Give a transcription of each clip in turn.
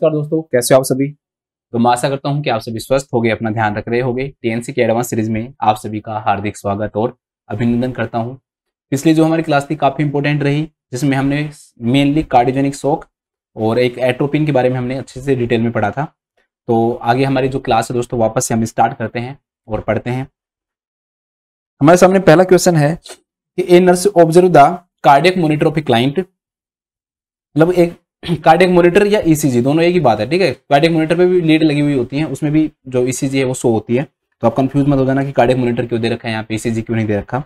नमस्कार दोस्तों कैसे हो आप सभी तो मैं आशा करता हूँ कि आप सभी स्वस्थ हो गए अपना ध्यान रख रहे हो गए टीएनसी के एडवांस सीरीज में आप सभी का हार्दिक स्वागत और अभिनंदन करता हूँ पिछली जो हमारी क्लास थी काफ़ी इंपोर्टेंट रही जिसमें हमने मेनली कार्डियोजेनिक शोक और एक एट्रोपिन के बारे में हमने अच्छे से डिटेल में पढ़ा था तो आगे हमारी जो क्लास है दोस्तों वापस से हम स्टार्ट करते हैं और पढ़ते हैं हमारे सामने पहला क्वेश्चन है कि a nurse observe the cardiac monitor of a client मतलब एक कार्डिक मॉनिटर या ईसीजी e दोनों एक ही बात है ठीक है कार्डिक मॉनिटर पे भी लीड लगी हुई होती है उसमें भी जो ईसीजी e है वो सो होती है तो आप कंफ्यूज मत हो जाना कि कार्डिक मॉनिटर क्यों दे रखा है यहाँ पे ईसीजी e क्यों नहीं दे रखा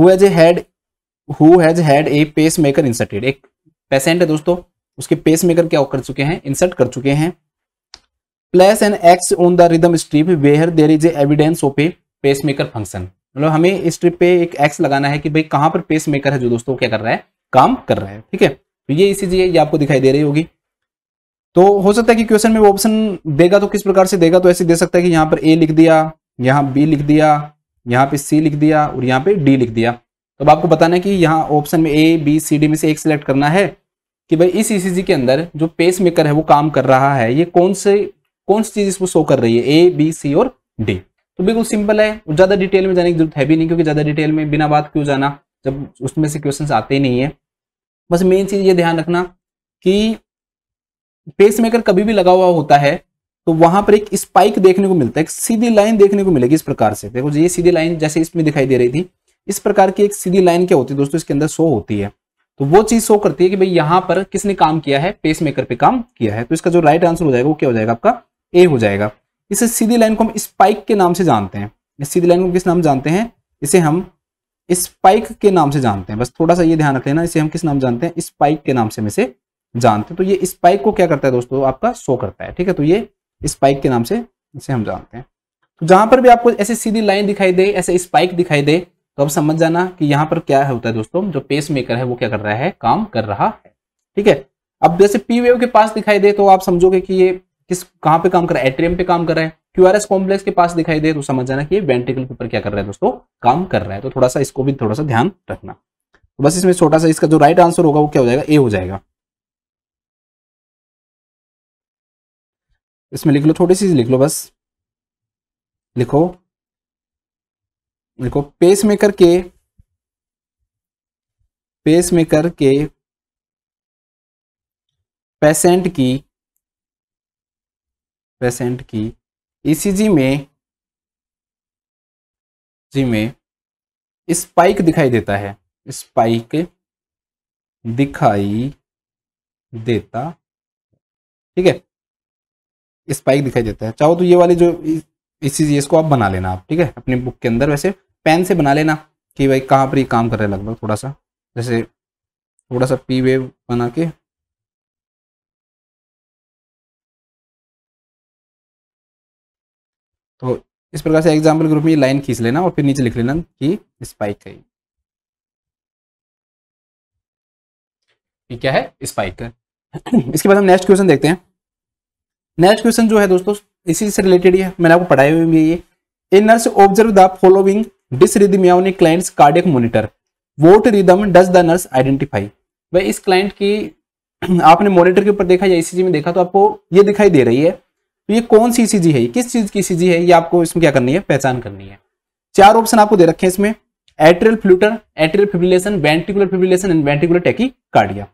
who had a pacemaker inserted एक पेशेंट है दोस्तों उसके पेस मेकर क्या कर चुके हैं इंसर्ट कर चुके हैं plus an X on the rhythm strip where there is a evidence of a pacemaker function मतलब हमें स्ट्रिप पे एक एक्स लगाना है कि भाई कहाँ पर पेस मेकर है जो दोस्तों क्या कर रहा है काम कर रहा है ठीक है तो ये इसी चीज ये आपको दिखाई दे रही होगी तो हो सकता है कि क्वेश्चन में वो ऑप्शन देगा तो किस प्रकार से देगा तो ऐसे दे सकता है कि यहाँ पर ए लिख दिया यहाँ बी लिख दिया यहाँ पे सी लिख दिया और यहाँ पे डी लिख दिया तो अब आपको बताना है कि यहाँ ऑप्शन में ए बी सी डी में से एक सिलेक्ट करना है कि भाई इस ई e के अंदर जो पेस मेकर है वो काम कर रहा है ये कौन से कौन सी चीज़ इसको शो कर रही है ए बी सी और डी तो बिल्कुल सिंपल है और ज़्यादा डिटेल में जाने की जरूरत है भी नहीं क्योंकि ज़्यादा डिटेल में बिना बात क्यों जाना जब उसमें से क्वेश्चन आते ही नहीं है बस मेन चीज ये ध्यान रखना कि पेस मेकर कभी भी लगा हुआ होता है तो वहां पर एक स्पाइक देखने को मिलता है एक सीधी लाइन देखने को मिलेगी इस प्रकार से देखो ये सीधी लाइन जैसे इसमें दिखाई दे रही थी इस प्रकार की एक सीधी लाइन क्या होती है दोस्तों इसके अंदर शो होती है तो वो चीज शो करती है कि भाई यहाँ पर किसने काम किया है पेस मेकर पे काम किया है तो इसका जो राइट आंसर हो जाएगा वो क्या हो जाएगा आपका ए हो जाएगा इस सीधी लाइन को हम स्पाइक के नाम से जानते हैं इस सीधी लाइन को किस नाम जानते हैं इसे हम स्पाइक के नाम से जानते हैं बस थोड़ा सा ये ध्यान रखें ना इसे हम किस नाम जानते हैं स्पाइक के नाम से हम इसे जानते हैं तो ये स्पाइक को क्या करता है दोस्तों आपका शो करता है ठीक है तो ये स्पाइक के नाम से इसे हम जानते हैं तो जहां पर भी आपको ऐसे सीधी लाइन दिखाई दे ऐसे स्पाइक दिखाई दे तो आप समझ जाना कि यहाँ पर क्या होता है दोस्तों जो पेस मेकर है वो क्या कर रहा है काम कर रहा है ठीक है अब जैसे पी वेव के पास दिखाई दे तो आप समझोगे कि ये किस कहाँ पे काम कर रहा है एट्रियम पे काम कर रहा है क्यू आर एस कॉम्प्लेक्स के पास दिखाई दे तो समझ जाना कि ये वेंट्रिकल के ऊपर क्या कर रहा है दोस्तों काम कर रहा है तो थोड़ा सा इसको भी थोड़ा सा ध्यान रखना तो बस इसमें छोटा सा इसका जो राइट आंसर होगा वो क्या हो जाएगा ए हो जाएगा इसमें लिख लो थोड़ी सी लिख लो बस लिखो लिखो पेस मेकर के पेस मेकर के पेशेंट की पेशेंट की ईसीजी में जी में स्पाइक दिखाई देता है स्पाइक दिखाई देता ठीक है स्पाइक दिखाई देता है चाहो तो ये वाली जो ईसीजी इसको आप बना लेना आप ठीक है अपनी बुक के अंदर वैसे पेन से बना लेना कि भाई कहाँ पर ये काम कर रहा है लगभग थोड़ा सा जैसे थोड़ा सा पी वेव बना के तो इस प्रकार से एग्जाम्पल ग्रुप में ये लाइन खींच लेना और फिर नीचे लिख लेना कि स्पाइक है क्या है स्पाइक इसके बाद हम नेक्स्ट क्वेश्चन देखते हैं नेक्स्ट क्वेश्चन जो है दोस्तों इसी से रिलेटेड है मैंने आपको पढ़ाई हुई भी ये a nurse observe the following this client's cardiac monitor what rhythm does the nurse identify भाई इस क्लाइंट की आपने मॉनिटर के ऊपर देखा या इसी में देखा तो आपको ये दिखाई दे रही है तो ये कौन सी सीजी है किस चीज की सी है ये आपको इसमें क्या करनी है पहचान करनी है चार ऑप्शन आपको दे रखे हैं इसमें atrial flutter atrial fibrillation ventricular fibrillation and ventricular tachycardia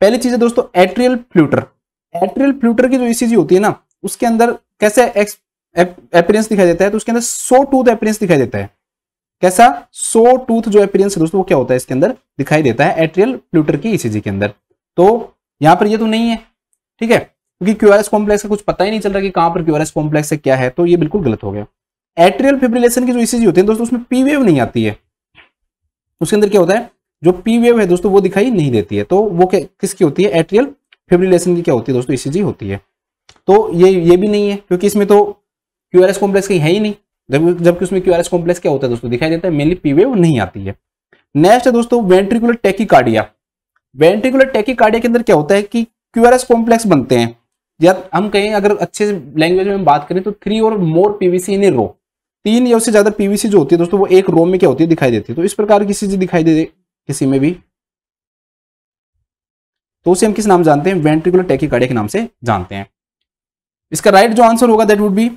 पहली चीज है दोस्तों एट्रियल फ्लूटर एट्रियल फ्लूटर की जो ई होती है ना उसके अंदर कैसे अपीरेंस दिखाई देता है तो उसके अंदर सो टूथ अपीरेंस दिखाई देता है कैसा सो टूथ जो अपीरेंस है दोस्तों वो क्या होता है इसके अंदर दिखाई देता है एट्रियल फ्लूटर की ई e के अंदर तो यहां पर ये तो नहीं है ठीक है क्योंकि क्यूआरएस कॉम्प्लेक्स का कुछ पता ही नहीं चल रहा कि कहां पर क्यूआरएस कॉम्प्लेक्स है क्या है तो ये बिल्कुल गलत हो गया एट्रियल फिब्रिलेशन की जो इसी होती है दोस्तों उसमें पी वेव नहीं आती है उसके अंदर क्या होता है जो पी वेव है दोस्तों वो दिखाई नहीं देती है तो वो किसकी होती है एट्रियल फिब्रिलेशन की क्या होती है दोस्तों ईसीजी होती है तो ये ये भी नहीं है क्योंकि इसमें तो क्यूआरएस कॉम्प्लेक्स कहीं है ही नहीं जब जबकि उसमें क्यूआरएस कॉम्प्लेक्स क्या होता है दोस्तों दिखाई देता है मेनली पी वेव नहीं आती है नेक्स्ट है दोस्तों वेंट्रिकुलर टेकिकार्डिया वेंट्रिकुलर टेकिकार्डिया के अंदर क्या होता है कि क्यूआरएस कॉम्प्लेक्स बनते हैं यार हम कहें अगर अच्छे से लैंग्वेज में बात करें तो थ्री और मोर पीवीसी इन ए रो तीन या उससे ज्यादा पीवीसी जो होती है दोस्तों वो एक रो में क्या होती है दिखाई देती है तो इस प्रकार की चीज दिखाई दे किसी में भी तो उसे हम किस नाम जानते हैं वेंट्रिकुलर टैकिकार्डिया के नाम से जानते हैं इसका राइट जो आंसर होगा that would be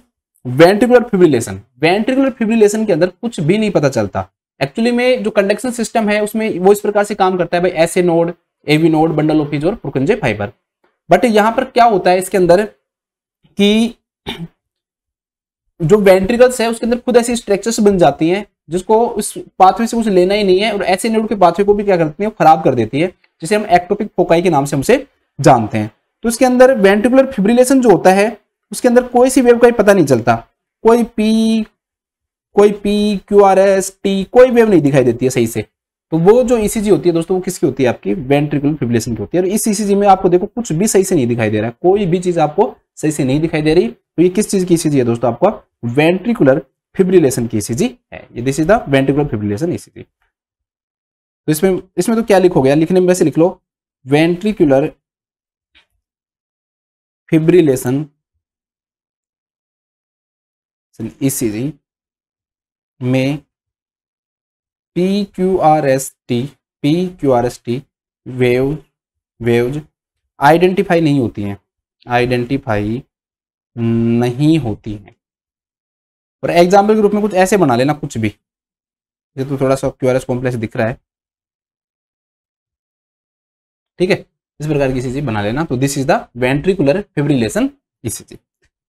ventricular fibrillation ventricular fibrillation के अंदर कुछ भी नहीं पता चलता एक्चुअली में जो कंडक्शन सिस्टम है उसमें वो इस प्रकार से काम करता है भाई S A node AV node bundle of His और पुरकुंजे फाइबर बट यहां पर क्या होता है इसके अंदर कि जो वेंट्रिकल्स है उसके अंदर खुद ऐसी स्ट्रक्चर्स बन जाती हैं जिसको उस पाथवे से कुछ लेना ही नहीं है और ऐसे न्यूड के पाथवे को भी क्या करती है खराब कर देती है जिसे हम एक्टोपिक फोकाई के नाम से हमसे जानते हैं तो इसके अंदर वेंट्रिकुलर फिब्रिलेशन जो होता है उसके अंदर कोई सी वेव का पता नहीं चलता कोई पी कोई P Q R S T कोई वेव नहीं दिखाई देती है सही से तो वो जो ईसीजी e होती है दोस्तों वो किसकी होती है आपकी वेंट्रिकुलर फिब्रिलेशन की होती है और इस ईसीजी e में आपको देखो कुछ भी सही से नहीं दिखाई दे रहा है कोई भी चीज आपको सही से नहीं दिखाई दे रही तो ये किस चीज की ईसीजी e है दोस्तों आपका वेंट्रिकुलर फिब्रिलेशन की ईसीजी है ये this is the ventricular fibrillation ECG तो इसमें इसमें तो क्या लिखो गया लिखने में वैसे लिख लो वेंट्रिकुलर फिब्रिलेशन ईसीजी में P Q R S T P Q R S T wave waves identify नहीं होती हैं आइडेंटिफाई नहीं होती हैं और एग्जाम्पल के रूप में कुछ ऐसे बना लेना कुछ भी जैसे तो थोड़ा सा क्यू आर एस कॉम्प्लेक्स दिख रहा है ठीक है इस प्रकार की ईसीजी बना लेना तो this is the ventricular fibrillation ECG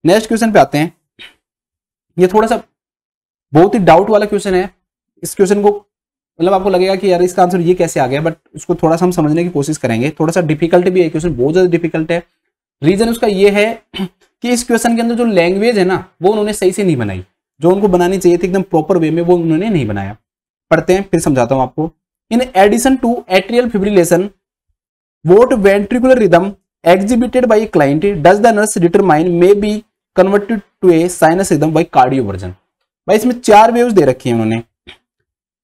next question पे आते हैं ये थोड़ा सा बहुत ही डाउट वाला क्वेश्चन है इस क्वेश्चन को मतलब आपको लगेगा कि यार इसका आंसर ये कैसे आ गया बट उसको थोड़ा सा हम समझने की कोशिश करेंगे थोड़ा सा डिफिकल्ट भी है क्वेश्चन बहुत ज़्यादा डिफिकल्ट है रीजन उसका ये है कि इस क्वेश्चन के अंदर जो लैंग्वेज है ना वो उन्होंने सही से नहीं बनाई जो उनको बनानी चाहिए थी एकदम प्रॉपर वे में वो उन्होंने नहीं बनाया पढ़ते हैं फिर समझाता हूँ आपको in addition to atrial fibrillation what ventricular rhythm exhibited by client does the nurse determine may be converted to a sinus rhythm by cardioversion भाई इसमें चार वेव्स दे रखी है उन्होंने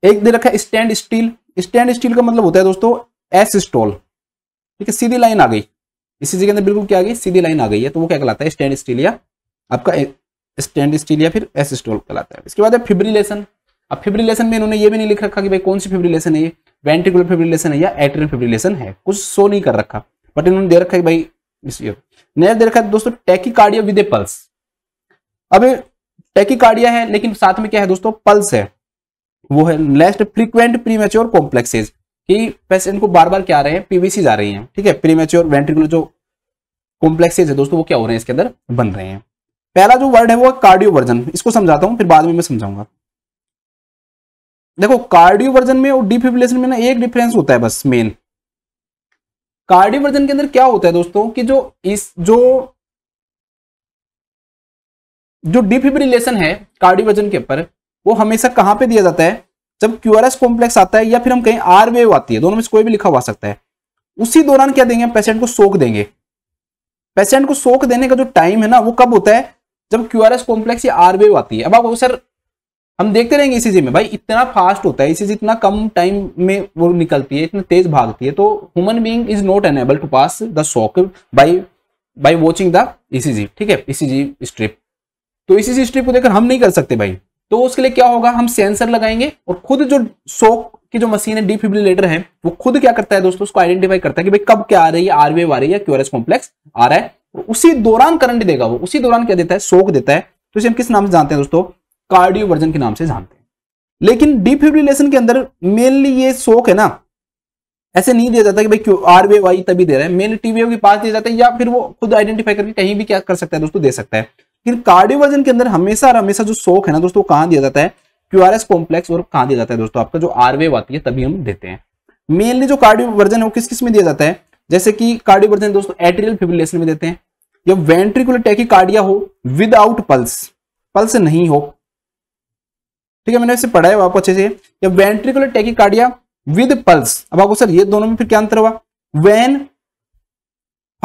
एक दे रखा है स्टैंड स्टील स्टैंड स्टील का मतलब होता है दोस्तों एस स्टॉल ठीक है सीधी लाइन आ गई इसी चीज के अंदर बिल्कुल क्या आ गई सीधी लाइन आ गई है तो वो क्या कहलाता है स्टैंड स्टील या आपका स्टैंड स्टील या फिर एस स्टॉल कहलाता है इसके बाद है फिब्रिलेशन अब फिब्रिलेशन में इन्होंने ये भी नहीं लिख रखा कि भाई कौन सी फिब्रिलेशन है ये वेंट्रिकुलर फिब्रिलेशन है या एट्रियल फिब्रिलेशन है कुछ शो नहीं कर रखा बट इन्होंने दे रखा है भाई नेक्स्ट दे रखा है दोस्तों टेकिकार्डिया विद ए पल्स अब टेकिकार्डिया है लेकिन साथ में क्या है दोस्तों पल्स है वो है नेक्स्ट फ्रीक्वेंट प्रीमेच्योर कॉम्प्लेक्सेज कि पेशेंट को बार बार क्या आ रहे हैं पीवीसी आ रही हैं ठीक है प्रीमेच्योर वेंट्रिकुलर जो कॉम्प्लेक्सेज है दोस्तों वो क्या हो रहे हैं इसके अंदर बन रहे हैं पहला जो वर्ड है वो कार्डियो वर्जन इसको समझाता हूँ फिर बाद में मैं समझाऊंगा देखो कार्डियो वर्जन में और डिफिब्रिलेशन में ना एक डिफरेंस होता है बस मेन कार्डियो वर्जन के अंदर क्या होता है दोस्तों कि जो इस जो जो डिफिब्रिलेशन है कार्डियो वर्जन के ऊपर वो हमेशा कहाँ पे दिया जाता है जब क्यू आर एस कॉम्प्लेक्स आता है या फिर हम कहीं आर वेव आती है दोनों में से कोई भी लिखा हुआ सकता है उसी दौरान क्या देंगे पेशेंट को सोख देंगे पेशेंट को सोख देने का जो टाइम है ना वो कब होता है जब क्यू आर एस कॉम्प्लेक्स या आर वेव आती है अब आप सर हम देखते रहेंगे चीज में भाई इतना फास्ट होता है चीज इतना कम टाइम में वो निकलती है इतना तेज भागती है तो human being is not enable to pass the shock by by watching the ECG ठीक है इसीजी e स्ट्रिप तो ईसीजी e स्ट्रिप को देखकर हम नहीं कर सकते भाई तो उसके लिए क्या होगा हम सेंसर लगाएंगे और खुद जो सोक की जो मशीन है डिफिब्रिलेटर है वो खुद क्या करता है दोस्तों उसको आइडेंटिफाई करता है कि भाई कब क्या आ रही है आरवेव आ रही है क्यूआरएस कॉम्प्लेक्स आ रहा है तो उसी दौरान करंट देगा वो उसी दौरान क्या देता है सोक देता है तो इसे हम किस नाम से जानते हैं दोस्तों कार्डियो वर्जन के नाम से जानते हैं लेकिन डिफिब्रिलेशन के अंदर मेनली ये सोक है ना ऐसे नहीं दिया जाता कि भाई क्यों आर वे वाई तभी दे रहा है मेनली टीवीओ के पास दिया जाता है या फिर वो खुद आइडेंटिफाई करके कहीं भी क्या कर सकता है दोस्तों दे सकता है लेकिन कार्डियोवर्जन के अंदर हमेशा हमेशा जो सोख है ना दोस्तों कहां दिया जाता है क्यूआरएस कॉम्प्लेक्स और कहां दिया जाता है दोस्तों आपका जो आरवेव आती है तभी हम देते हैं मेनली जो कार्डियोवर्जन है वो किस किस में दिया जाता है जैसे कि कार्डियोवर्जन दोस्तों एट्रियल फिबुलेशन में देते हैं या वेंट्रिकुलर टैकिकार्डिया हो विदाउट पल्स पल्स नहीं हो ठीक है मैंने इसे पढ़ा है आपको अच्छे से या वेंट्रिकुलर टैकिकार्डिया विद पल्स अब आपको सर ये दोनों में फिर क्या अंतर हुआ when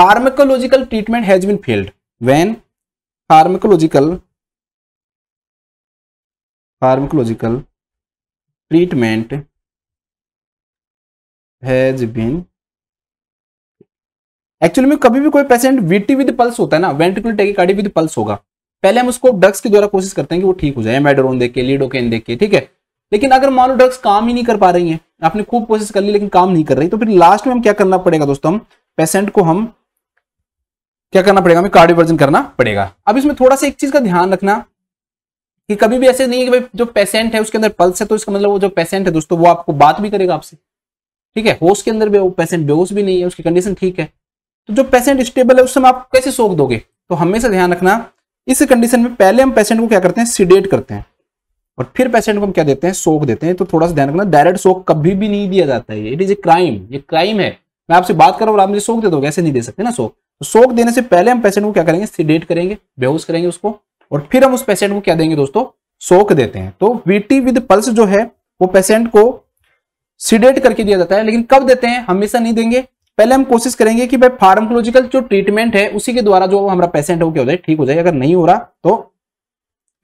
pharmacological treatment has been failed when pharmacological pharmacological treatment has been actually में कभी भी कोई पेशेंट वीटी विद पल्स होता है ना वेंट्रिकुलर टेकिकार्डी विद पल्स होगा पहले हम उसको ड्रग्स के द्वारा कोशिश करते हैं कि वो ठीक हो जाए मेडोरोन देके लीडोकेन देके ठीक है लेकिन अगर मान लो ड्रग्स काम ही नहीं कर पा रही है आपने खूब कोशिश कर ली लेकिन काम नहीं कर रही तो फिर लास्ट में हम क्या करना पड़ेगा दोस्तों हम पेशेंट को हम क्या करना पड़ेगा हमें कार्डिवर्जन करना पड़ेगा अब इसमें थोड़ा सा एक चीज का ध्यान रखना कि कभी भी ऐसे नहीं है कि भाई जो पेशेंट है उसके अंदर पल्स है तो इसका मतलब वो जो पेशेंट है दोस्तों वो आपको बात भी करेगा आपसे ठीक है होश के अंदर भी वो पेशेंट बेहोश भी नहीं है उसकी कंडीशन ठीक है तो जो पेशेंट स्टेबल है उस समय आप कैसे सोख दोगे तो हमेशा ध्यान रखना इस कंडीशन में पहले हम पेशेंट को क्या करते हैं सीडेट करते हैं और फिर पेशेंट को हम क्या देते हैं सोख देते हैं तो थोड़ा सा ध्यान रखना डायरेक्ट सोख कभी भी नहीं दिया जाता है इट इज ए क्राइम ये क्राइम है मैं आपसे बात कर रहा हूँ आप मुझे सोख दे दोगे ऐसे नहीं दे सकते ना सोख सोक तो देने से पहले हम पेशेंट को क्या करेंगे सीडेट करेंगे बेहोश करेंगे उसको और फिर हम उस पेशेंट को क्या देंगे दोस्तों सोक देते हैं तो वीटी विद पल्स जो है वो पेशेंट को सीडेट करके दिया जाता है लेकिन कब देते हैं हमेशा नहीं देंगे पहले हम कोशिश करेंगे कि भाई फार्मोलॉजिकल जो ट्रीटमेंट है उसी के द्वारा जो हमारा पेशेंट हो क्या हो जाए ठीक हो जाए अगर नहीं हो रहा तो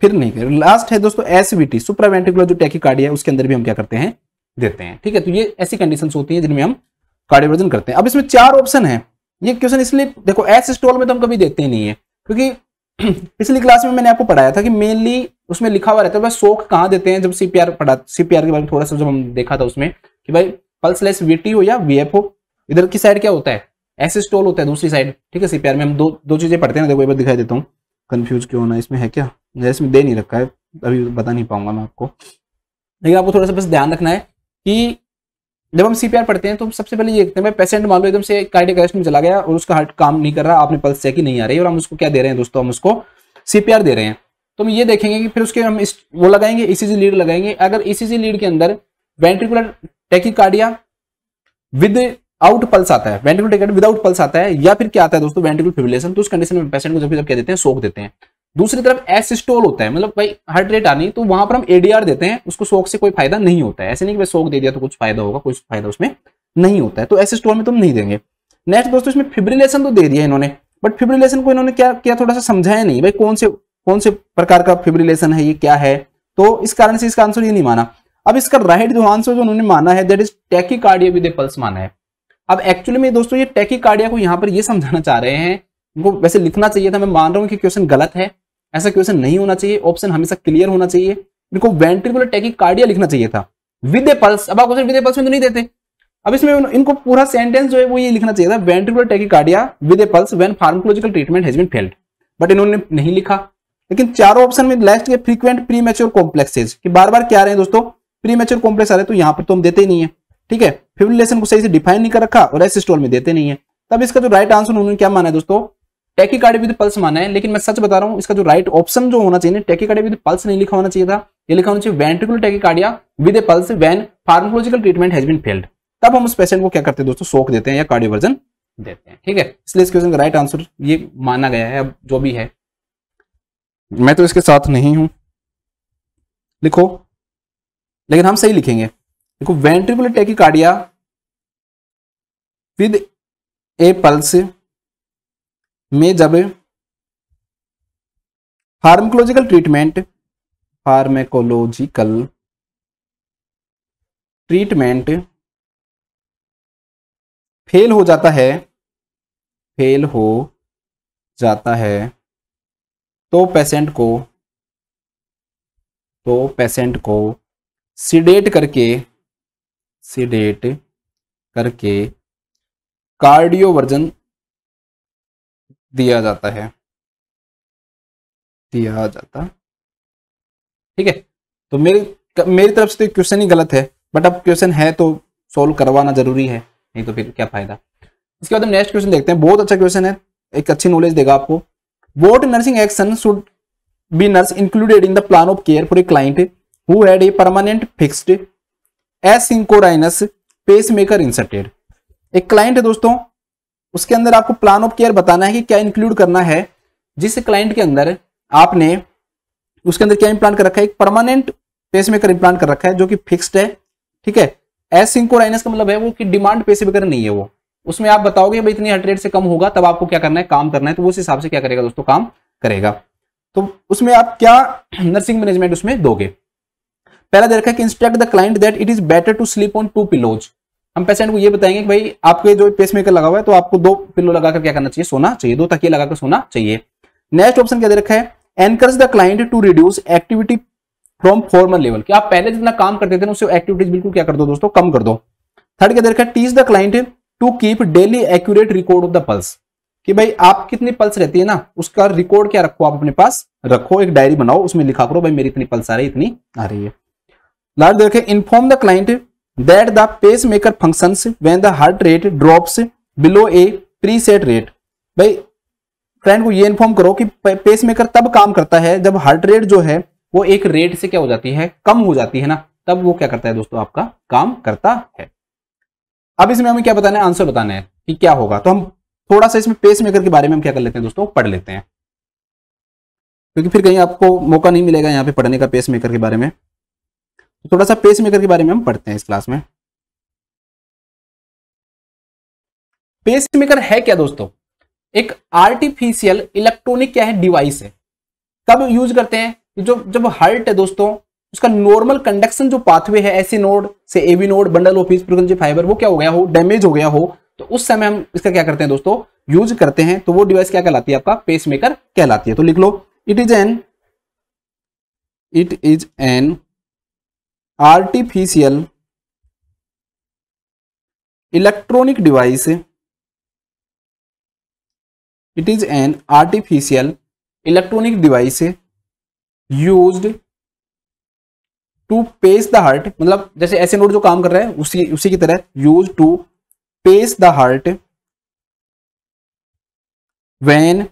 फिर नहीं करें लास्ट है दोस्तों एसवीटी सुप्रावेंटिकुलर जो टेकिकार्डिया है उसके अंदर भी हम क्या करते हैं देते हैं ठीक है तो ये ऐसी कंडीशन होती है जिनमें हम कार्डियोवर्जन करते हैं अब इसमें चार ऑप्शन है ये क्वेश्चन इसलिए देखो एस स्टॉल में तो हम कभी देखते ही नहीं है क्योंकि पिछली क्लास में मैंने आपको पढ़ाया था कि मेनली उसमें लिखा हुआ रहता है शोक कहाँ देते हैं जब सीपीआर पढ़ा सीपीआर के बारे में थोड़ा सा जब हम देखा था उसमें कि भाई पल्सलेस वीटी हो या वीएफ हो इधर की साइड क्या होता है एस स्टॉल होता है दूसरी साइड ठीक है सीपीआर में हम दो दो चीजें पढ़ते हैं देखो एक बार दिखाई देता हूँ कन्फ्यूज क्यों होना इसमें है क्या इसमें दे नहीं रखा है अभी बता नहीं पाऊंगा मैं आपको लेकिन आपको थोड़ा सा बस ध्यान रखना है कि जब हम सीपीआर पढ़ते हैं तो सबसे पहले ये देखते हैं पेशेंट मान लो एकदम से कार्डियक अरेस्ट में चला गया और उसका हार्ट काम नहीं कर रहा आपने पल्स चेक ही नहीं आ रही और हम उसको क्या दे रहे हैं दोस्तों हम उसको सीपीआर दे रहे हैं तो हम ये देखेंगे कि फिर उसके हम इस वो लगाएंगे ईसीजी e लीड लगाएंगे अगर ईसीजी e लीड के अंदर ventricular tachycardia without pulse आता है वेंटिकुलर टेकिकार्डिया विदाउट पल्स आता है या फिर क्या आता है दोस्तों वेंट्रिकुलर फिब्रिलेशन तो उस कंडीशन में पेशेंट को जब जब क्या देते हैं सोख देते हैं दूसरी तरफ एस स्टॉल होता है मतलब भाई हार्ट रेट आनी तो वहां पर हम एडीआर देते हैं उसको शोक से कोई फायदा नहीं होता है ऐसे नहीं कि शोक दे दिया तो कुछ फायदा होगा कुछ फायदा उसमें नहीं होता है तो एस स्टॉल में तुम तो नहीं देंगे नेक्स्ट दोस्तों इसमें फिब्रिलेशन तो दे दिया इन्होंने बट फिब्रिलेशन को इन्होंने क्या किया थोड़ा सा समझाया नहीं भाई कौन से कौन से प्रकार का फिब्रिलेशन है ये क्या है तो इस कारण से इसका आंसर ये नहीं माना अब इसका राइट जो आंसर जो उन्होंने माना है that is tachycardia with pulse माना है अब एक्चुअली में दोस्तों ये टैकी कार्डिया को यहाँ पर ये समझाना चाह रहे हैं उनको वैसे लिखना चाहिए था मैं मान रहा हूँ कि क्वेश्चन गलत है ऐसा क्वेश्चन नहीं होना चाहिए ऑप्शन हमेशा क्लियर होना चाहिए इनको वेंट्रिकुलर टेकिकार्डिया लिखना चाहिए था विद ए पल्स अब आपको विद ए पल्स में तो नहीं देते अब इसमें इनको पूरा सेंटेंस जो है वो ये लिखना चाहिए था ventricular tachycardia with a pulse when pharmacological treatment has been failed but इन्होंने नहीं लिखा लेकिन चारों ऑप्शन में लास्ट के फ्रीक्वेंट प्री मेच्योर कॉम्प्लेक्सेज कि बार बार क्या आ रहे हैं दोस्तों प्री मेच्योर कॉम्प्लेक्स आ रहे तो यहाँ पर तो हम देते ही नहीं है ठीक है फिब्रिलेशन को सही से डिफाइन नहीं कर रखा और स्टोल में देते नहीं है तब इसका जो राइट आंसर उन्होंने क्या माना है दोस्तों टेकी कार्ड विद पल्स माना है लेकिन मैं सच बता रहा हूँ इसका जो राइट ऑप्शन जो होना चाहिए टेकी कार्ड विद पल्स नहीं लिखा होना चाहिए था ये लिखा होना चाहिए ventricular tachycardia with pulse when pharmacological treatment has been failed तब हम उस पेशेंट को क्या करते हैं दोस्तों सोख देते हैं या कार्डियोवर्जन देते हैं ठीक है इसलिए इस क्वेश्चन का राइट आंसर ये माना गया है अब जो भी है मैं तो इसके साथ नहीं हूं लिखो लेकिन हम सही लिखेंगे देखो ventricular tachycardia with a pulse में जब pharmacological treatment pharmacological treatment fail हो जाता है फेल हो जाता है तो पेशेंट को तो पेशेंट को सीडेट करके सीडेट करके कार्डियोवर्जन दिया जाता है दिया जाता ठीक है तो मेरी मेरी तरफ से तो क्वेश्चन ही गलत है बट अब क्वेश्चन है तो सोल्व करवाना जरूरी है नहीं तो फिर क्या फायदा इसके बाद हम नेक्स्ट क्वेश्चन देखते हैं बहुत अच्छा क्वेश्चन है एक अच्छी नॉलेज देगा आपको what nursing action should be nurse included in the plan of care for a client who had a permanent fixed asynchronous pacemaker inserted एक क्लाइंट है दोस्तों उसके अंदर आपको प्लान ऑफ केयर बताना है कि क्या इंक्लूड करना है जिस क्लाइंट के अंदर आपने उसके अंदर क्या इम्प्लांट कर रखा है एक परमानेंट पेसमेकर इम्प्लांट कर रखा है जो कि फिक्स्ड है ठीक है एस का मतलब है वो कि डिमांड पेसमेकर नहीं है वो उसमें आप बताओगे भाई इतनी हट रेट से कम होगा तब आपको क्या करना है काम करना है तो उस हिसाब से क्या करेगा दोस्तों काम करेगा तो उसमें आप क्या नर्सिंग मैनेजमेंट उसमें दोगे पहला दे रखा है कि instruct the client that it is better to sleep on two pillows हम पेशेंट को ये बताएंगे कि भाई आपके जो पेसमेकर लगा हुआ है तो आपको दो पिल्लो लगाकर क्या करना चाहिए सोना चाहिए दो तकिया लगाकर सोना चाहिए नेक्स्ट ऑप्शन क्या दे रखा है encourage the client to reduce activity from former level आप पहले जितना काम करते थे उससे एक्टिविटीज बिल्कुल क्या कर दो दोस्तों कम कर दो थर्ड क्या दे रखा है teach the client to keep daily accurate record of the pulse कि भाई आप कितनी पल्स रहती है ना उसका रिकॉर्ड क्या रखो आप अपने पास रखो एक डायरी बनाओ उसमें लिखा करो भाई मेरी इतनी पल्स आ रही है इतनी आ रही है लास्ट देखे inform the client pacemaker function when the heart rate drop below a preset rate भाई फ्रेंड को ये इन्फॉर्म करो कि पेस मेकर तब काम करता है जब हार्ट रेट जो है वो एक रेट से क्या हो जाती है कम हो जाती है ना तब वो क्या करता है दोस्तों आपका काम करता है अब इसमें हमें क्या बताना है आंसर बताना है कि क्या होगा तो हम थोड़ा सा इसमें पेसमेकर के बारे में हम क्या कर लेते हैं दोस्तों पढ़ लेते हैं क्योंकि फिर कहीं आपको मौका नहीं मिलेगा यहाँ पे पढ़ने का पेसमेकर के बारे में थोड़ा सा पेस मेकर के बारे में हम पढ़ते हैं इस क्लास में पेस मेकर है क्या दोस्तों एक आर्टिफिशियल इलेक्ट्रॉनिक क्या है डिवाइस है तब यूज करते हैं जो जब हर्ट है दोस्तों उसका नॉर्मल कंडक्शन जो पाथवे है ऐसे नोड से A V node bundle of His fibre वो क्या हो गया हो डैमेज हो गया हो तो उस समय हम इसका क्या करते हैं दोस्तों यूज करते हैं तो वो डिवाइस क्या कहलाती है आपका पेसमेकर कहलाती है तो लिख लो it is an it is an artificial electronic device it is an artificial electronic device use to pace the heart मतलब जैसे ऐसे नोट जो काम कर रहे हैं उसी उसी की तरह use to pace the heart when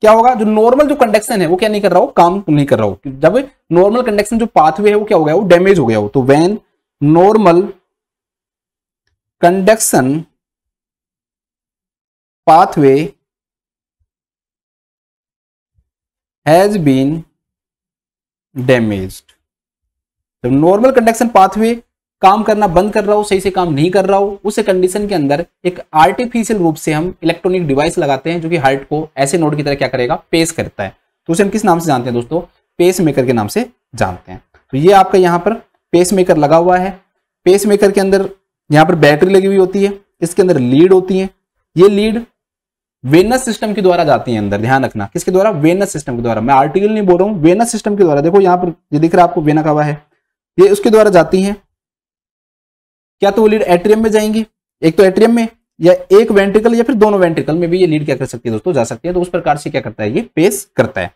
क्या होगा जो नॉर्मल जो कंडक्शन है वो क्या नहीं कर रहा हो काम नहीं कर रहा हो जब नॉर्मल कंडक्शन जो पाथवे है वो क्या हो गया वो डैमेज हो गया हो तो when normal conduction pathway has been damage जब नॉर्मल कंडक्शन पाथवे काम करना बंद कर रहा हो सही से काम नहीं कर रहा हो उस कंडीशन के अंदर एक आर्टिफिशियल रूप से हम इलेक्ट्रॉनिक डिवाइस लगाते हैं जो कि हार्ट को ऐसे नोट की तरह क्या करेगा पेस करता है तो उसे हम किस नाम से जानते हैं दोस्तों पेस मेकर के नाम से जानते हैं तो ये आपका यहाँ पर पेस मेकर लगा हुआ है पेस मेकर के अंदर यहाँ पर बैटरी लगी हुई होती है इसके अंदर लीड होती है ये लीड वेनस सिस्टम के द्वारा जाती है अंदर ध्यान रखना किसके द्वारा वेनस सिस्टम के द्वारा मैं आर्टिकल नहीं बोल रहा हूँ वेनस सिस्टम के द्वारा देखो यहाँ पर ये दिख रहा है आपको वेना का हुआ है ये उसके द्वारा जाती है क्या तो वो लीड एट्रियम में जाएंगी एक तो एट्रियम में या एक वेंट्रिकल या फिर दोनों वेंट्रिकल में भी ये लीड क्या कर सकती है दोस्तों जा सकती है तो उस प्रकार से क्या करता है ये पेश करता है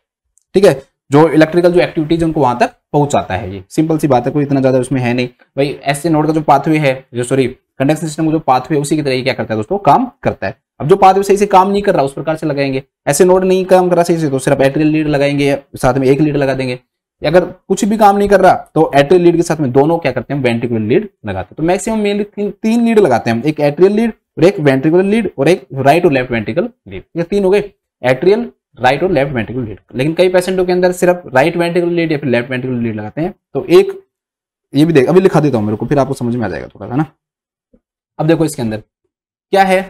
ठीक है जो इलेक्ट्रिकल जो एक्टिविटीज उनको वहां तक पहुंचाता है ये सिंपल सी बात है कोई इतना ज्यादा उसमें है नहीं भाई ऐसे नोड का जो पाथवे है जो सॉरी कंडक्शन सिस्टम का जो पाथवे उसी की तरह क्या करता है दोस्तों काम करता है अब जो पाथवे सही से काम नहीं कर रहा उस प्रकार से लगाएंगे ऐसे नोड नहीं काम कर रहा सही से तो सिर्फ एट्रियल लीड लगाएंगे साथ में एक लीड लगा देंगे अगर कुछ भी काम नहीं कर रहा तो एट्रियल लीड के साथ में दोनों क्या करते हैं वेंट्रिकुलर लीड लगाते हैं तो मैक्सिमम मेनली तीन, तीन लीड लगाते हैं एक एट्रियल लीड और एक वेंट्रिकुलर लीड और एक राइट और लेफ्ट वेंट्रिकल लीड ये तीन हो गए एट्रियल राइट और लेफ्ट वेंट्रिकुलर लीड लेकिन कई पेशेंटों के अंदर सिर्फ राइट वेंट्रिकुलर लीड या फिर लेफ्ट वेंट्रिकुलर लीड लगाते हैं तो एक ये भी देख अभी लिखा देता हूँ मेरे को फिर आपको समझ में आ जाएगा थोड़ा सा ना अब देखो इसके अंदर क्या है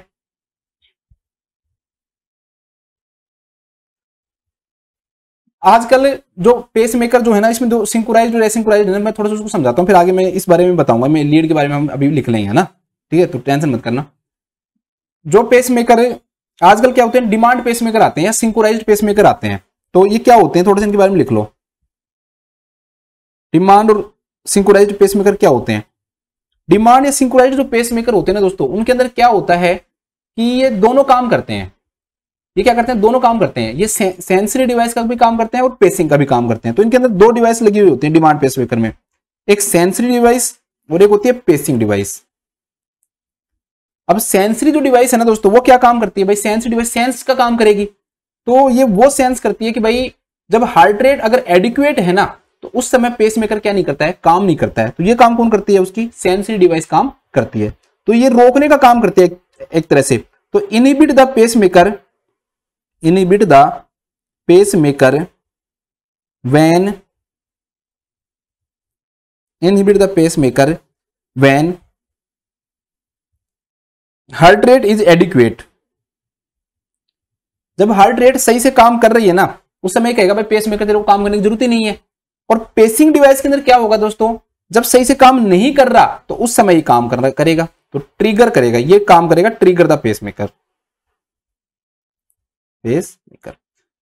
आजकल जो पेस मेकर जो है ना इसमें दो सिंकुराइज और एसिंकुराइज मैं थोड़ा सा उसको समझाता हूँ फिर आगे मैं इस बारे में बताऊंगा मैं लीड के बारे में हम अभी लिख लेंगे ना ठीक है तो टेंशन मत करना जो पेस मेकर आजकल क्या होते हैं डिमांड पेस मेकर आते हैं या सिंकुराइज पेस मेकर आते हैं तो ये क्या होते हैं थोड़े से इनके बारे में लिख लो डिमांड और सिंकुराइज पेस मेकर क्या होते हैं डिमांड या सिंकुराइज जो पेस मेकर होते हैं ना दोस्तों उनके अंदर क्या होता है कि ये दोनों काम करते हैं ये क्या करते हैं दोनों काम करते हैं ये सेंसरी डिवाइस का भी काम करते हैं और पेसिंग का भी काम करते हैं तो इनके अंदर दो डिवाइस लगी हुई होती है डिमांड पेस वेकर में एक सेंसरी डिवाइस और एक होती है पेसिंग डिवाइस अब सेंसरी जो डिवाइस है ना दोस्तों वो क्या काम करती है भाई सेंसरी डिवाइस सेंस का काम करेगी तो ये वो सेंस करती है कि भाई जब हार्ट रेट अगर एडिक्वेट है ना तो उस समय पेस मेकर क्या नहीं करता है काम नहीं करता है तो ये काम कौन करती है उसकी सेंसरी डिवाइस काम करती है तो ये रोकने का काम करती है एक तरह से तो inhibit the pacemaker inhibit the pacemaker when inhibit the pacemaker when heart rate is adequate जब हार्ट रेट सही से काम कर रही है ना उस समय कहेगा भाई पेस मेकर तेरे को काम करने की जरूरत ही नहीं है और पेसिंग डिवाइस के अंदर क्या होगा दोस्तों जब सही से काम नहीं कर रहा तो उस समय ही काम करेगा तो ट्रिगर करेगा ये काम करेगा trigger the pacemaker pacemaker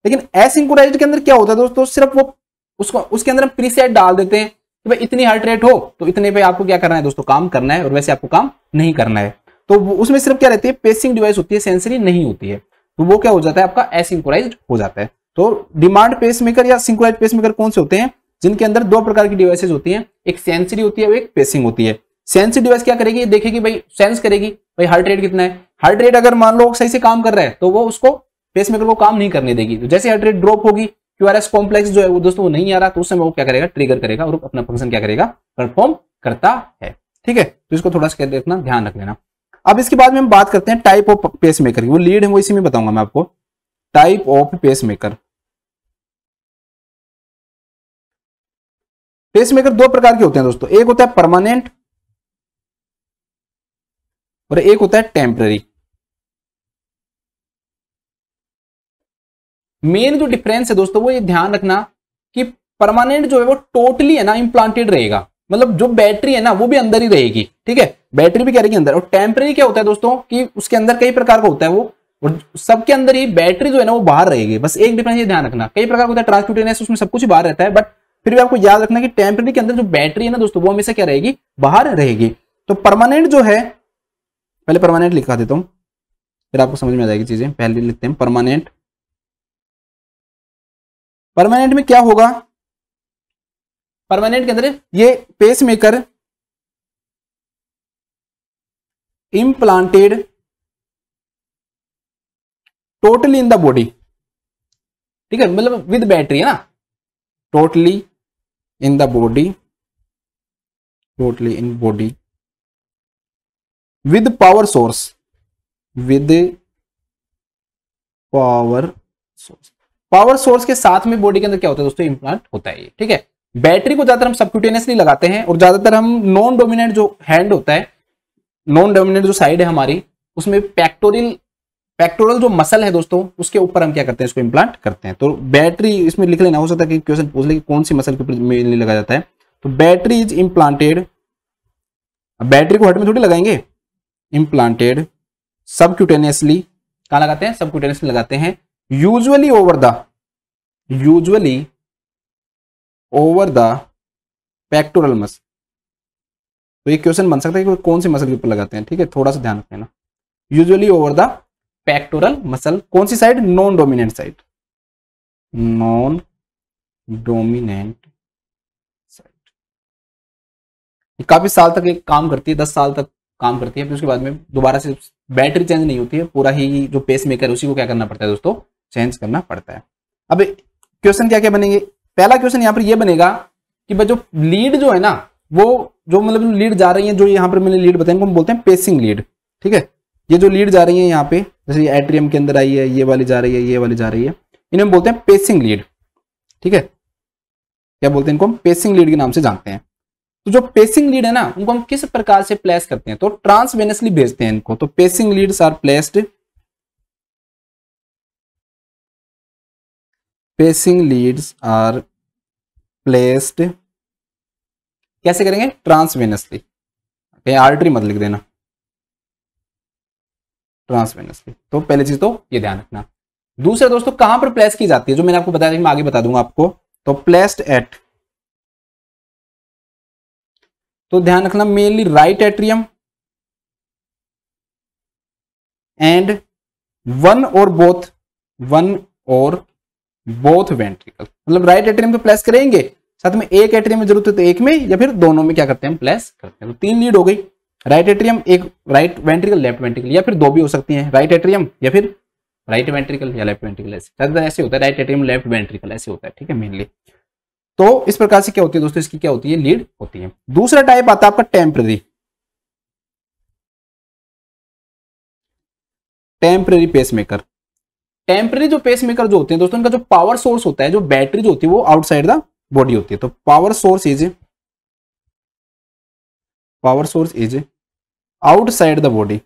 लेकिन एसिंक्रोनाइज्ड के अंदर क्या होता है दोस्तों सिर्फ वो उसको उसके अंदर हम प्रीसेट डाल देते हैं कि भाई इतनी हार्ट रेट हो तो इतने पे आपको क्या करना है दोस्तों काम करना है और वैसे आपको काम नहीं करना है तो उसमें सिर्फ क्या रहती है पेसिंग डिवाइस होती है सेंसरी नहीं होती है तो वो क्या हो जाता है आपका एसिंक्रोनाइज हो जाता है तो डिमांड पेसमेकर या सिंक्रोनाइज पेसमेकर कौन से होते हैं जिनके अंदर दो प्रकार की डिवाइसेज होती है एक सेंसरी होती है और एक पेसिंग होती है सेंसरी डिवाइस क्या करेगी देखेगी भाई सेंस करेगी भाई हार्ट रेट कितना है हार्ट रेट अगर मान लो सही से काम कर रहा है तो वो उसको पेसमेकर को काम नहीं करने देगी तो जैसे हार्ट रेट ड्रॉप होगी क्यूआरएस कॉम्प्लेक्स जो है वो दोस्तों वो नहीं आ रहा तो उस समय वो क्या करेगा ट्रिगर करेगा और अपना फंक्शन क्या करेगा परफॉर्म करता है ठीक है तो इसको थोड़ा सा देखना ध्यान रख लेना अब इसके बाद में हम बात करते हैं टाइप ऑफ पेस मेकर वो लीड है वो इसी में बताऊंगा मैं आपको type of pacemaker pacemaker दो प्रकार के होते हैं दोस्तों एक होता है परमानेंट और एक होता है टेम्पररी मेन जो डिफरेंस है दोस्तों वो ये ध्यान रखना कि परमानेंट जो है वो टोटली है ना इम्प्लांटेड रहेगा मतलब जो बैटरी है ना वो भी अंदर ही रहेगी ठीक है बैटरी भी क्या रहेगी अंदर और टेम्परेरी क्या होता है दोस्तों कि उसके अंदर कई प्रकार का होता है वो और सबके अंदर ही बैटरी जो है ना वो बाहर रहेगी बस एक डिफरेंस ये ध्यान रखना कई प्रकार का होता है ट्रांसप्यूटेनेस उसमें सब कुछ बाहर रहता है बट फिर भी आपको याद रखना कि टेम्परेरी के अंदर जो बैटरी है ना दोस्तों वो हमेशा क्या रहेगी बाहर रहेगी तो परमानेंट जो है पहले परमानेंट लिखा देता हूँ फिर आपको समझ में आ जाएगी चीजें पहले लिखते हैं परमानेंट परमानेंट में क्या होगा परमानेंट के अंदर ये pacemaker implanted totally in the body ठीक है मतलब विद बैटरी है ना totally in the body totally in body with power source with power source power source के साथ में बॉडी के अंदर क्या होता है दोस्तों इम्प्लांट होता है ठीक है बैटरी को ज्यादातर हम सबक्यूटेनियसली लगाते हैं और ज्यादातर हम नॉन डोमिनेंट जो हैंड होता है नॉन डोमिनेंट जो साइड है हमारी उसमें पैक्टोरियल पैक्टोरल जो मसल है दोस्तों उसके ऊपर हम क्या करते हैं इसको इम्प्लांट करते हैं तो बैटरी इसमें लिख लेना हो सकता है कि क्वेश्चन पूछ ले कि कौन सी मसल के ऊपर मेनली लगा जाता है तो बैटरी इज इम्प्लांटेड बैटरी को हट में थोड़ी लगाएंगे इम्प्लांटेड सबक्यूटेनियसली कहा लगाते हैं सबक्यूटेनियसली लगाते हैं usually over the usually over the pectoral muscle तो ये क्वेश्चन बन सकता है कि कौन से मसल के ऊपर लगाते हैं ठीक है थोड़ा सा ध्यान रखते हैं ना usually over the pectoral muscle कौन सी side non dominant side non dominant side काफी साल तक एक काम करती है दस साल तक काम करती है फिर उसके बाद में दोबारा से बैटरी चेंज नहीं होती है पूरा ही जो पेस मेकर है उसी को क्या करना पड़ता है दोस्तों चेंज करना पड़ता है अब क्वेश्चन क्या क्या बनेंगे पहला क्वेश्चन यहाँ पर यह बनेगा कि जो लीड जो है ना वो जो मतलब लीड जा रही है जो यहाँ पर मैंने लीड बताया हम बोलते हैं पेसिंग लीड ठीक है ये जो लीड जा रही है यहाँ पे जैसे एट्रियम के अंदर आई है ये वाली जा रही है ये वाली जा रही है इन्हें बोलते हैं पेसिंग लीड ठीक है क्या बोलते हैं इनको हम पेसिंग लीड के नाम से जानते हैं तो जो पेसिंग लीड है ना उनको हम किस प्रकार से प्लेस करते हैं तो ट्रांसवेनसली भेजते हैं इनको तो pacing leads are placed pacing leads are placed कैसे करेंगे ट्रांसवेनसली कहीं आर्टरी मत लिख देना ट्रांसवेनसली तो पहली चीज तो ये ध्यान रखना दूसरा दोस्तों तो कहां पर प्लेस की जाती है जो मैंने आपको बताया था मैं आगे बता दूंगा आपको तो प्लेस्ड एट तो ध्यान रखना mainly right atrium and one और बोथ वन और बोथ वेंट्रिकल मतलब राइट एट्रियम पे प्लस करेंगे साथ में एक एट्रियम में जरूरत है तो एक में या फिर दोनों में क्या करते हैं प्लेस प्लस करते हैं तो तीन लीड हो गई राइट एट्रियम एक राइट वेंट्रिकल लेफ्ट वेंट्रिकल या फिर दो भी हो सकती हैं राइट एट्रियम या फिर राइट वेंट्रिकल या लेफ्ट वेंट्रिकल ऐसे ज्यादातर ऐसे होता है राइट एट्रियम लेफ्ट वेंट्रिकल ऐसे होता है ठीक है मेनली तो इस प्रकार से क्या होती है दोस्तों इसकी क्या होती है लीड होती है दूसरा टाइप आता है आपका टेम्प्रेरी टेम्प्रेरी पेसमेकर टेम्परेरी जो पेस मेकर जो होते हैं दोस्तों इनका जो पावर सोर्स होता है जो बैटरी जो होती है वो आउटसाइड द बॉडी होती है तो power source is power source is outside the body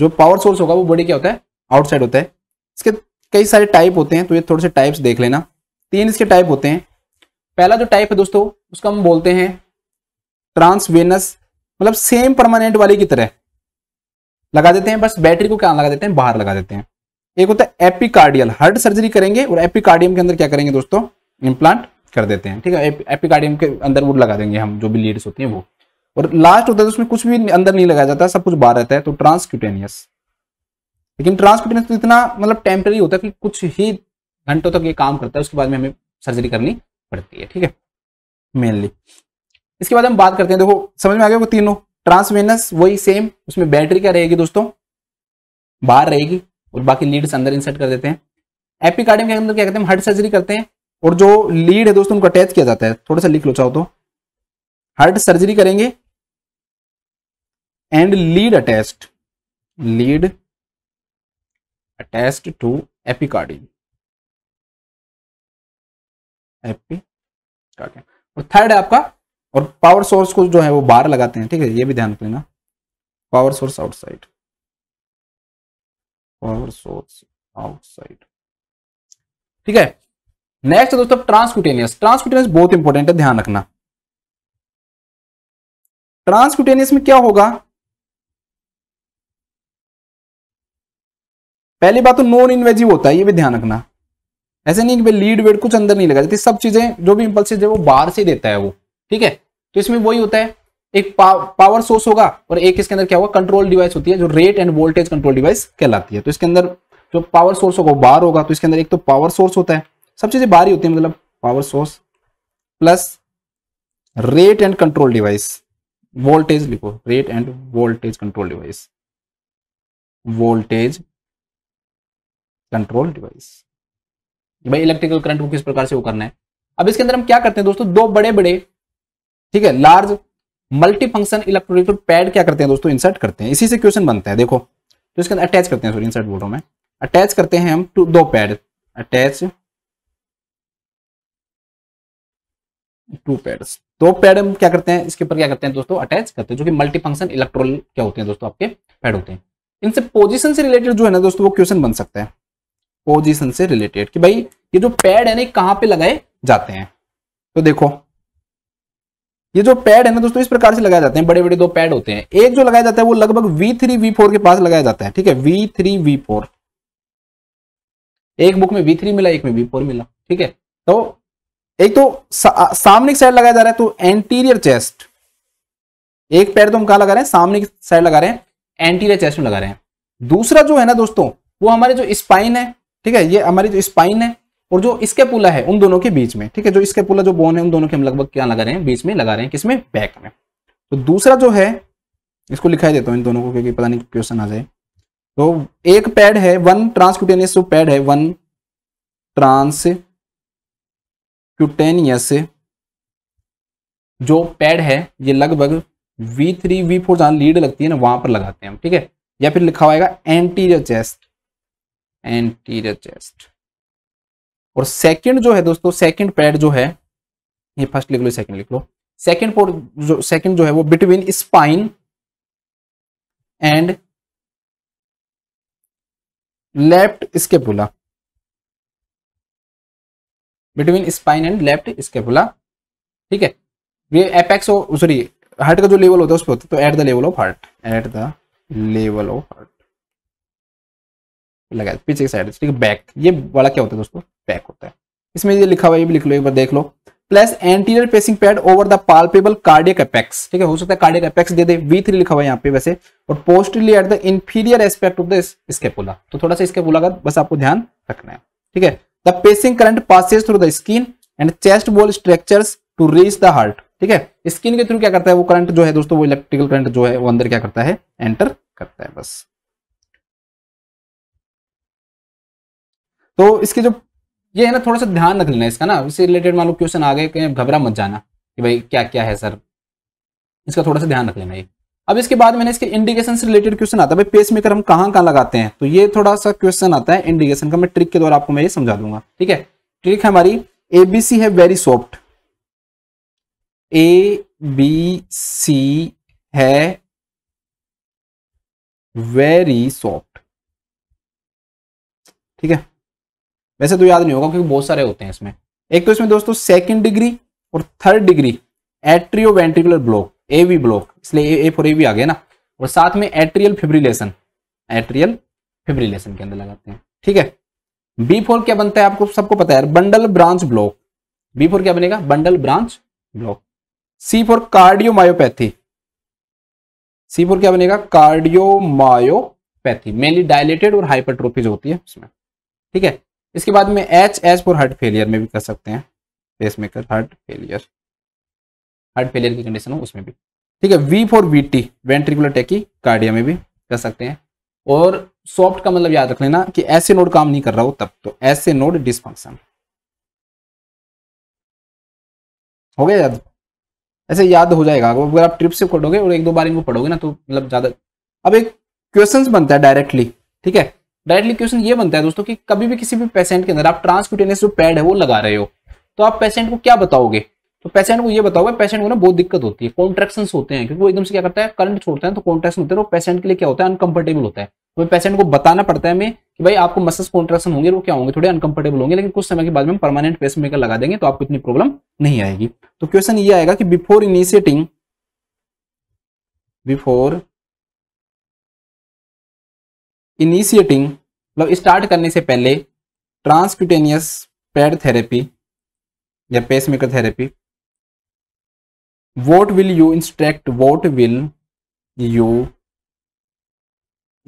जो पावर सोर्स होगा वो बॉडी क्या होता है आउटसाइड होता है इसके कई सारे टाइप होते हैं तो ये थोड़े से टाइप्स देख लेना तीन इसके टाइप होते हैं पहला जो टाइप है दोस्तों उसका हम बोलते हैं ट्रांसवेनस मतलब सेम परमानेंट वाली की तरह लगा देते हैं बस बैटरी को क्या लगा देते हैं बाहर लगा देते हैं एक होता है एपिकार्डियल हार्ट सर्जरी करेंगे और एपिकार्डियम के अंदर क्या करेंगे दोस्तों इम्प्लांट कर देते हैं ठीक है एपिकार्डियम के अंदर वो लगा देंगे हम जो भी लीड्स होती हैं वो और लास्ट होता है उसमें कुछ भी अंदर नहीं लगाया जाता सब कुछ बाहर रहता है तो ट्रांसक्यूटेनियस लेकिन ट्रांसक्यूटेनियस तो इतना मतलब टेम्प्रेरी होता है कि कुछ ही घंटों तक ये काम करता है उसके बाद में हमें सर्जरी करनी पड़ती है ठीक है मेनली इसके बाद हम बात करते हैं देखो समझ में आ गया वो तीनों ट्रांसवेनस वही सेम उसमें बैटरी क्या रहेगी दोस्तों बाहर रहेगी और बाकी लीड अंदर इंसर्ट कर देते हैं एपिकार्डियम के अंदर क्या कहते हैं हार्ट सर्जरी करते हैं और जो लीड है दोस्तों उनको अटैच किया जाता है थोड़ा सा लिख लो चाहो तो हार्ट सर्जरी करेंगे and lead attach lead attach to epicardium epicardium और थर्ड है आपका और पावर सोर्स को जो है वो बाहर लगाते हैं ठीक है ये भी ध्यान रख लेना power source outside power source outside ठीक है नेक्स्ट दोस्तों ट्रांसक्यूटेनियस ट्रांसक्यूटेनियस बहुत इंपॉर्टेंट है ध्यान रखना ट्रांसक्यूटेनियस में क्या होगा पहली बात तो नॉन इन्वेजिव होता है ये भी ध्यान रखना ऐसे नहीं कि लीड वेड कुछ अंदर नहीं लगा जाती सब चीजें जो भी इंपल्सिज है वो बाहर से देता है वो ठीक है तो इसमें वही होता है एक पावर सोर्स होगा और एक इसके अंदर क्या होगा कंट्रोल डिवाइस होती है जो rate and voltage control device कहलाती है तो इसके अंदर जो पावर सोर्स होगा वो होगा तो इसके अंदर एक तो पावर सोर्स होता है सब चीजें बार ही होती है मतलब power source plus rate and control device voltage लिखो rate and voltage control device voltage control device भाई इलेक्ट्रिकल करंट को किस प्रकार से वो करना है अब इसके अंदर हम क्या करते हैं दोस्तों दो बड़े बड़े ठीक है large multi function electronic pad क्या करते हैं दोस्तों इंसर्ट करते हैं इसी से क्वेश्चन बनता है देखो तो इसके अंदर अटैच करते हैं सॉरी इंसर्ट बोल रहा मैं अटैच करते हैं हम टू दो पैड अटैच टू पैड्स दो पैड हम क्या करते हैं इसके ऊपर क्या करते हैं दोस्तों अटैच करते हैं जो कि मल्टी फंक्शन इलेक्ट्रोल क्या होते हैं दोस्तों आपके पैड होते हैं इनसे पोजीशन से रिलेटेड जो है ना दोस्तों वो क्वेश्चन बन सकता है पोजीशन से रिलेटेड कि भाई ये जो पैड है ना कहां पे लगाए जाते हैं तो देखो ये जो पैड है ना दोस्तों इस प्रकार से लगाए जाते हैं बड़े बड़े दो पैड होते हैं एक जो लगाया जाता है वो लगभग V3 V4 के पास लगाया जाता है ठीक है V3 V4 एक बुक में V3 मिला एक में V4 मिला ठीक है तो एक तो सा, सामने की साइड लगाया जा रहा है तो एंटीरियर चेस्ट एक पैड तो हम कहा लगा रहे हैं सामने की साइड लगा रहे हैं एंटीरियर चेस्ट में लगा रहे हैं दूसरा जो है ना दोस्तों वो हमारे जो स्पाइन है ठीक है ये हमारी जो स्पाइन है और जो इसके पुला है उन दोनों के बीच में ठीक है जो इसके पुला जो बोन है उन दोनों के हम लगभग क्या लगा रहे हैं बीच में लगा रहे हैं किसमें बैक में तो दूसरा जो है इसको लिखाई देता हूं इन दोनों को क्योंकि पता नहीं क्वेश्चन आ जाए तो एक पैड है वन ट्रांसक्यूटेनियस जो पैड है वन ट्रांस क्यूटेनियस जो पैड है ये लगभग V3 V4 वी जहां लीड लगती है ना वहां पर लगाते हैं हम ठीक है या फिर लिखा हुआ एंटीरियर चेस्ट एंटीरियर चेस्ट और सेकंड जो है दोस्तों सेकंड पैड जो है ये फर्स्ट लिख लो सेकंड लिख लो सेकंड पोर जो सेकंड जो है वो between spine and left scapula between spine and left scapula ठीक है ये एपेक्स सॉरी हार्ट का जो लेवल होता है उस पर होता है तो at the level of heart at the level of heart लगा पीछे की साइड ठीक है बैक ये वाला क्या होता है दोस्तों पैक होता है इसमें ये लिखा हुआ ये भी लिख लो एक बार देख लो plus anterior pacing pad over the palpable cardiac apex ठीक है हो सकता है कार्डियक अपेक्स दे दे वी थ्री लिखा हुआ यहाँ पे वैसे और posteriorly at the inferior aspect of the scapula तो थोड़ा सा स्केपुला का बस आपको ध्यान रखना है ठीक है the pacing current passes through the skin and chest wall structure to reach the heart ठीक है स्किन के थ्रू क्या करता है वो करंट जो है दोस्तों वो इलेक्ट्रिकल करंट जो है वो अंदर क्या करता है एंटर करता है बस तो इसके जो ये है ना थोड़ा सा ध्यान रख लेना इसका ना इससे रिलेटेड मान लो क्वेश्चन आ गए कहीं घबरा मत जाना कि भाई क्या क्या है सर इसका थोड़ा सा ध्यान रख लेना ये अब इसके बाद मैंने इसके इंडिकेशन से रिलेटेड क्वेश्चन आता है भाई पेस मेकर हम कहाँ कहाँ लगाते हैं तो ये थोड़ा सा क्वेश्चन आता है इंडिकेशन का मैं ट्रिक के द्वारा आपको मैं ये समझा दूंगा ठीक है ट्रिक हमारी एबीसी है very soft A B C है वेरी सॉफ्ट ठीक है वैसे तो याद नहीं होगा क्योंकि बहुत सारे होते हैं इसमें एक तो इसमें दोस्तों सेकेंड डिग्री और third degree atrio ventricular block A V block इसलिए ए फोर ए वी आ गया ना और साथ में एट्रियल फिब्रिलेशन एट्रियल फिब्रिलेशन के अंदर लगाते हैं ठीक है बी फोर क्या बनता है आपको सबको पता है bundle branch block B four क्या बनेगा bundle branch block C four cardiomyopathy C four क्या बनेगा कार्डियोमायोपैथी मेनली डायलेटेड और हाइपरट्रोफीज होती है उसमें ठीक है इसके बाद में H H for heart failure में भी कर सकते हैं pacemaker heart failure heart failure की कंडीशन हो उसमें भी ठीक है V for V T ventricular tachycardia में भी कर सकते हैं और सॉफ्ट का मतलब याद रख लेना कि ऐसे नोड काम नहीं कर रहा हो तब तो ऐसे नोड डिसफंक्शन हो गया याद ऐसे याद हो जाएगा अगर आप ट्रिप से पढ़ोगे और एक दो बार इनको पढ़ोगे ना तो मतलब ज़्यादा अब एक क्वेश्चन बनता है डायरेक्टली ठीक है डायरेक्टली क्वेश्चन ये बनता है दोस्तों कि कभी भी किसी भी पेशेंट के अंदर आप ट्रांसक्यूटेनियस जो पैड है वो लगा रहे हो तो आप पेशेंट को क्या बताओगे तो पेशेंट को ये बताओगे पेशेंट को ना बहुत दिक्कत होती है कॉन्ट्रेक्शन होते हैं क्योंकि वो एकदम से क्या करता है करंट छोड़ता है तो कॉन्ट्रेक्शन होते हैं तो पेशेंट के लिए क्या होता है अनकंफर्टेबल होता है तो पेशेंट को बताना पड़ता है हमें कि भाई आपको मसल्स कॉन्ट्रेक्शन होंगे वो क्या होंगे थोड़े अनकंफर्टेबल होंगे लेकिन कुछ समय के बाद में परमानेंट पेस मेकर लगा देंगे तो आपको इतनी प्रॉब्लम नहीं आएगी तो क्वेश्चन ये आएगा कि बिफोर इनिशिएटिंग बिफोर इनिशिएटिंग मतलब स्टार्ट करने से पहले ट्रांसक्यूटेनियस पैड थेरेपी या pacemaker therapy what will you instruct what will you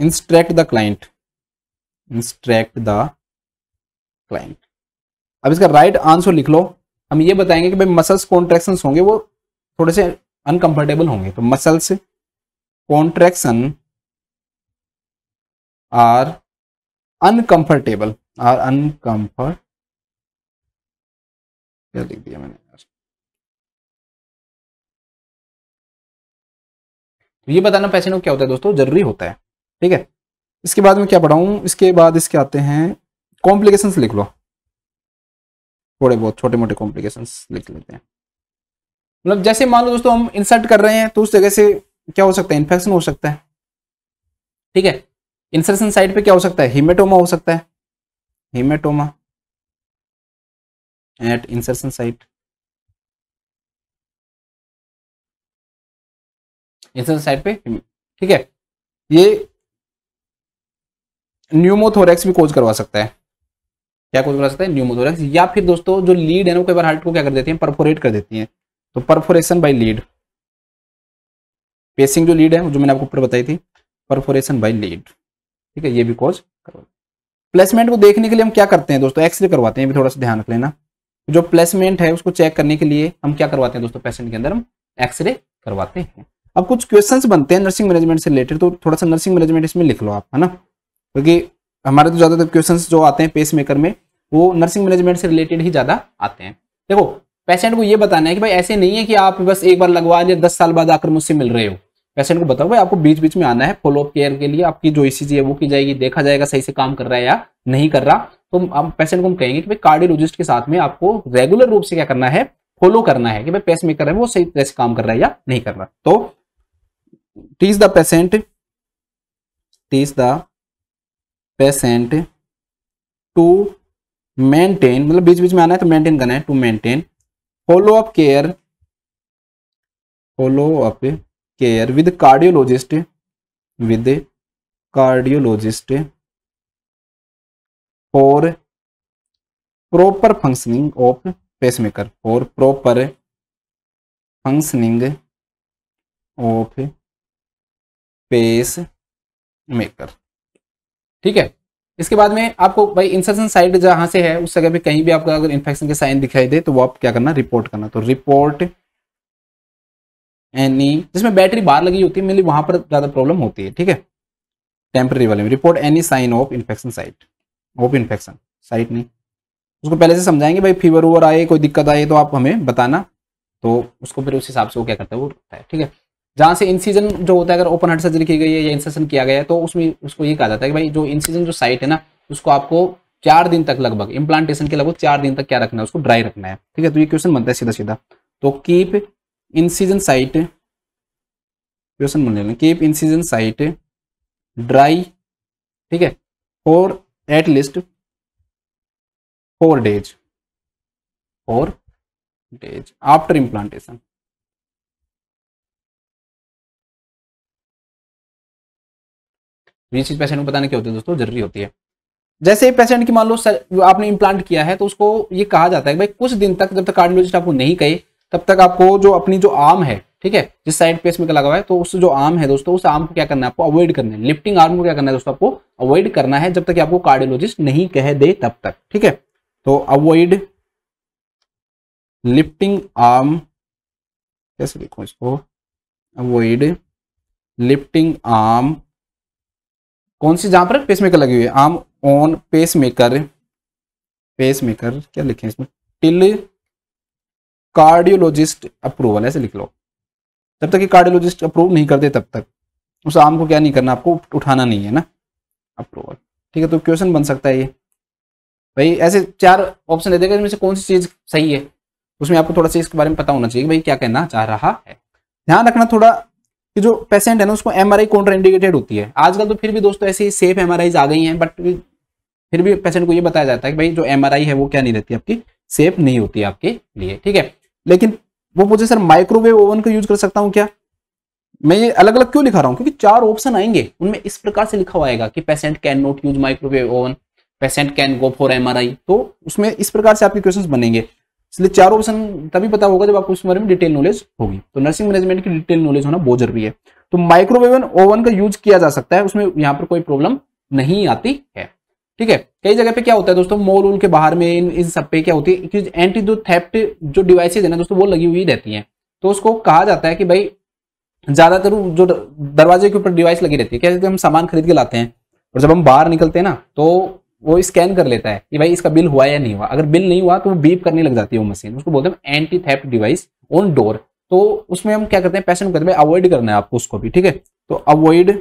instruct the client instruct the client अब इसका राइट right आंसर लिख लो हम ये बताएंगे कि भाई मसल्स कॉन्ट्रेक्शन होंगे वो थोड़े से अनकंफर्टेबल होंगे तो muscles contraction are uncomfortable are uncomfort क्या लिख दिया मैंने तो ये बताना पैसे क्या होता है दोस्तों जरूरी होता है ठीक है इसके बाद में क्या पढ़ाऊं इसके बाद इसके आते हैं कॉम्प्लिकेशन लिख लो थोड़े बहुत छोटे मोटे कॉम्प्लिकेशन लिख लेते हैं मतलब जैसे मान लो दोस्तों हम इंसर्ट कर रहे हैं तो उस जगह से क्या हो सकता है इन्फेक्शन हो सकता है ठीक है इंसर्शन साइट पे क्या हो सकता है हिमेटोमा हो सकता है haematoma at insertion site insertion site पे ठीक है ये न्यूमोथोरेक्स भी कोज करवा सकता है क्या कोज करवा सकता है न्यूमोथोरेक्स या फिर दोस्तों जो लीड है ना कई बार हार्ट को क्या कर देती है परफोरेट कर देती तो है तो परफोरेशन बाई लीड पेसिंग जो लीड है जो मैंने आपको ऊपर बताई थी परफोरेशन बाई लीड ठीक है ये भी कॉज करवा प्लेसमेंट को देखने के लिए हम क्या करते हैं दोस्तों एक्सरे करवाते हैं भी थोड़ा सा ध्यान रख लेना जो प्लेसमेंट है उसको चेक करने के लिए हम क्या करवाते हैं दोस्तों पेशेंट के अंदर हम एक्सरे करवाते हैं अब कुछ क्वेश्चंस बनते हैं नर्सिंग मैनेजमेंट से रिलेटेड तो थोड़ा सा नर्सिंग मैनेजमेंट इसमें लिख लो आप है ना क्योंकि हमारे तो ज़्यादातर क्वेश्चन जो आते हैं पेस मेकर में वो नर्सिंग मैनेजमेंट से रिलेटेड ही ज़्यादा आते हैं देखो पेशेंट को ये बताना है कि भाई ऐसे नहीं है कि आप बस एक बार लगवा लिए दस साल बाद आकर मुझसे मिल रहे हो पेशेंट को बताओ भाई आपको बीच बीच में आना है फॉलोअप केयर के लिए आपकी जो ई है वो की जाएगी देखा जाएगा सही से काम कर रहा है या नहीं कर रहा तो आप पेशेंट को हम कहेंगे कि भाई कार्डियोलॉजिस्ट के साथ में आपको रेगुलर रूप से क्या करना है फॉलो करना है कि भाई पेस मेकर है वो सही तरह से काम कर रहा है या नहीं कर रहा तो teach the patient teach the patient to maintain मतलब बीच बीच में आना है तो मेंटेन करना है to maintain follow up care follow up care with cardiologist with cardiologist for proper functioning of pacemaker for proper functioning of pacemaker ठीक है इसके बाद में आपको भाई इंसर्शन साइड जहां से है उस जगह पे कहीं भी आपका अगर इन्फेक्शन के साइन दिखाई दे तो वो आप क्या करना रिपोर्ट करना तो रिपोर्ट एनी जिसमें बैटरी बाहर लगी होती है मेनली वहां पर ज्यादा प्रॉब्लम होती है ठीक है टेम्प्रेरी वाले में report any sign of infection site of infection site नहीं उसको पहले से समझाएंगे भाई फीवर ओवर आए कोई दिक्कत आए तो आप हमें बताना तो उसको फिर उस हिसाब से वो क्या करता है वो रखता है ठीक है जहाँ से इंसीजन जो होता है अगर ओपन हार्ट सर्जरी की गई है या इंसेशन किया गया है तो उसमें उसको ये कहा जाता है कि भाई जो इंसीजन जो साइट है ना उसको आपको चार दिन तक लगभग इम्प्लांटेशन के लगभग चार दिन तक क्या रखना है उसको ड्राई रखना है ठीक है तो ये क्वेश्चन बनता है सीधा सीधा तो कीप इंसीजन साइट क्वेश्चन मान लेना कीप इंसीजन साइट ड्राई ठीक है for at least four days four days after implantation ये चीज पेशेंट को बताने की होती है दोस्तों जरूरी होती है जैसे पेशेंट की मान लो आपने इम्प्लांट किया है तो उसको ये कहा जाता है भाई कुछ दिन तक जब तक कार्डियोलॉजिस्ट आपको नहीं कहे तब तक आपको जो अपनी जो आर्म है ठीक है जिस साइड पे इसमें लगा हुआ है तो उस जो आर्म है दोस्तों उस आर्म को क्या करना है आपको अवॉइड करना है लिफ्टिंग आर्म को क्या करना है दोस्तों आपको अवॉइड करना है जब तक आपको कार्डियोलॉजिस्ट नहीं कह दे तब तक ठीक है तो अवॉइड लिफ्टिंग आर्म कैसे लिखो इसको अवॉइड लिफ्टिंग आर्म कौन सी जहां पर पेसमेकर लगी हुई है आर्म ऑन पेसमेकर पेसमेकर क्या लिखे इसमें टिल कार्डियोलॉजिस्ट अप्रूवल ऐसे लिख लो जब तक कि कार्डियोलॉजिस्ट अप्रूव नहीं करते तब तक उस आम को क्या नहीं करना आपको उठाना नहीं है ना अप्रूवल ठीक है तो क्वेश्चन बन सकता है ये भाई ऐसे चार ऑप्शन दे देगा इसमें से कौन सी चीज़ सही है उसमें आपको थोड़ा सा इसके बारे में पता होना चाहिए भाई क्या कहना चाह रहा है ध्यान रखना थोड़ा कि जो पेशेंट है ना उसको एम आर आई इंडिकेटेड होती है आजकल तो फिर भी दोस्तों ऐसे ही सेफ एम आ गई हैं बट फिर भी पेशेंट को ये बताया जाता है कि भाई जो एम है वो क्या नहीं रहती आपकी सेफ नहीं होती आपके लिए ठीक है लेकिन वो पूछे सर माइक्रोवेव ओवन का यूज कर सकता हूँ क्या मैं ये अलग अलग क्यों लिखा रहा हूँ क्योंकि चार ऑप्शन आएंगे उनमें इस प्रकार से लिखा हुआ आएगा कि patient can not use microwave oven patient can go for M R I तो उसमें इस प्रकार से आपके क्वेश्चन बनेंगे इसलिए चार ऑप्शन तभी पता होगा जब आपको उस बारे में डिटेल नॉलेज होगी तो नर्सिंग मैनेजमेंट की डिटेल नॉलेज होना बहुत जरूरी है तो माइक्रोवेव ओवन का यूज किया जा सकता है उसमें यहाँ पर कोई प्रॉब्लम नहीं आती है ठीक है कई जगह पे क्या होता है दोस्तों मोल वोल के बाहर में इन इन सब पे क्या होती है एंटी जो थेप्ट जो डिवाइसेज है ना दोस्तों वो लगी हुई रहती है तो उसको कहा जाता है कि भाई ज्यादातर जो दरवाजे के ऊपर डिवाइस लगी रहती है क्या हम सामान खरीद के लाते हैं और जब हम बाहर निकलते हैं ना तो वो स्कैन कर लेता है कि भाई इसका बिल हुआ या नहीं हुआ अगर बिल नहीं हुआ तो वो बीप करने लग जाती है वो मशीन उसको बोलते हैं anti theft device on door तो उसमें हम क्या करते हैं में करते हैं अवॉइड करना है आपको उसको भी ठीक है तो avoid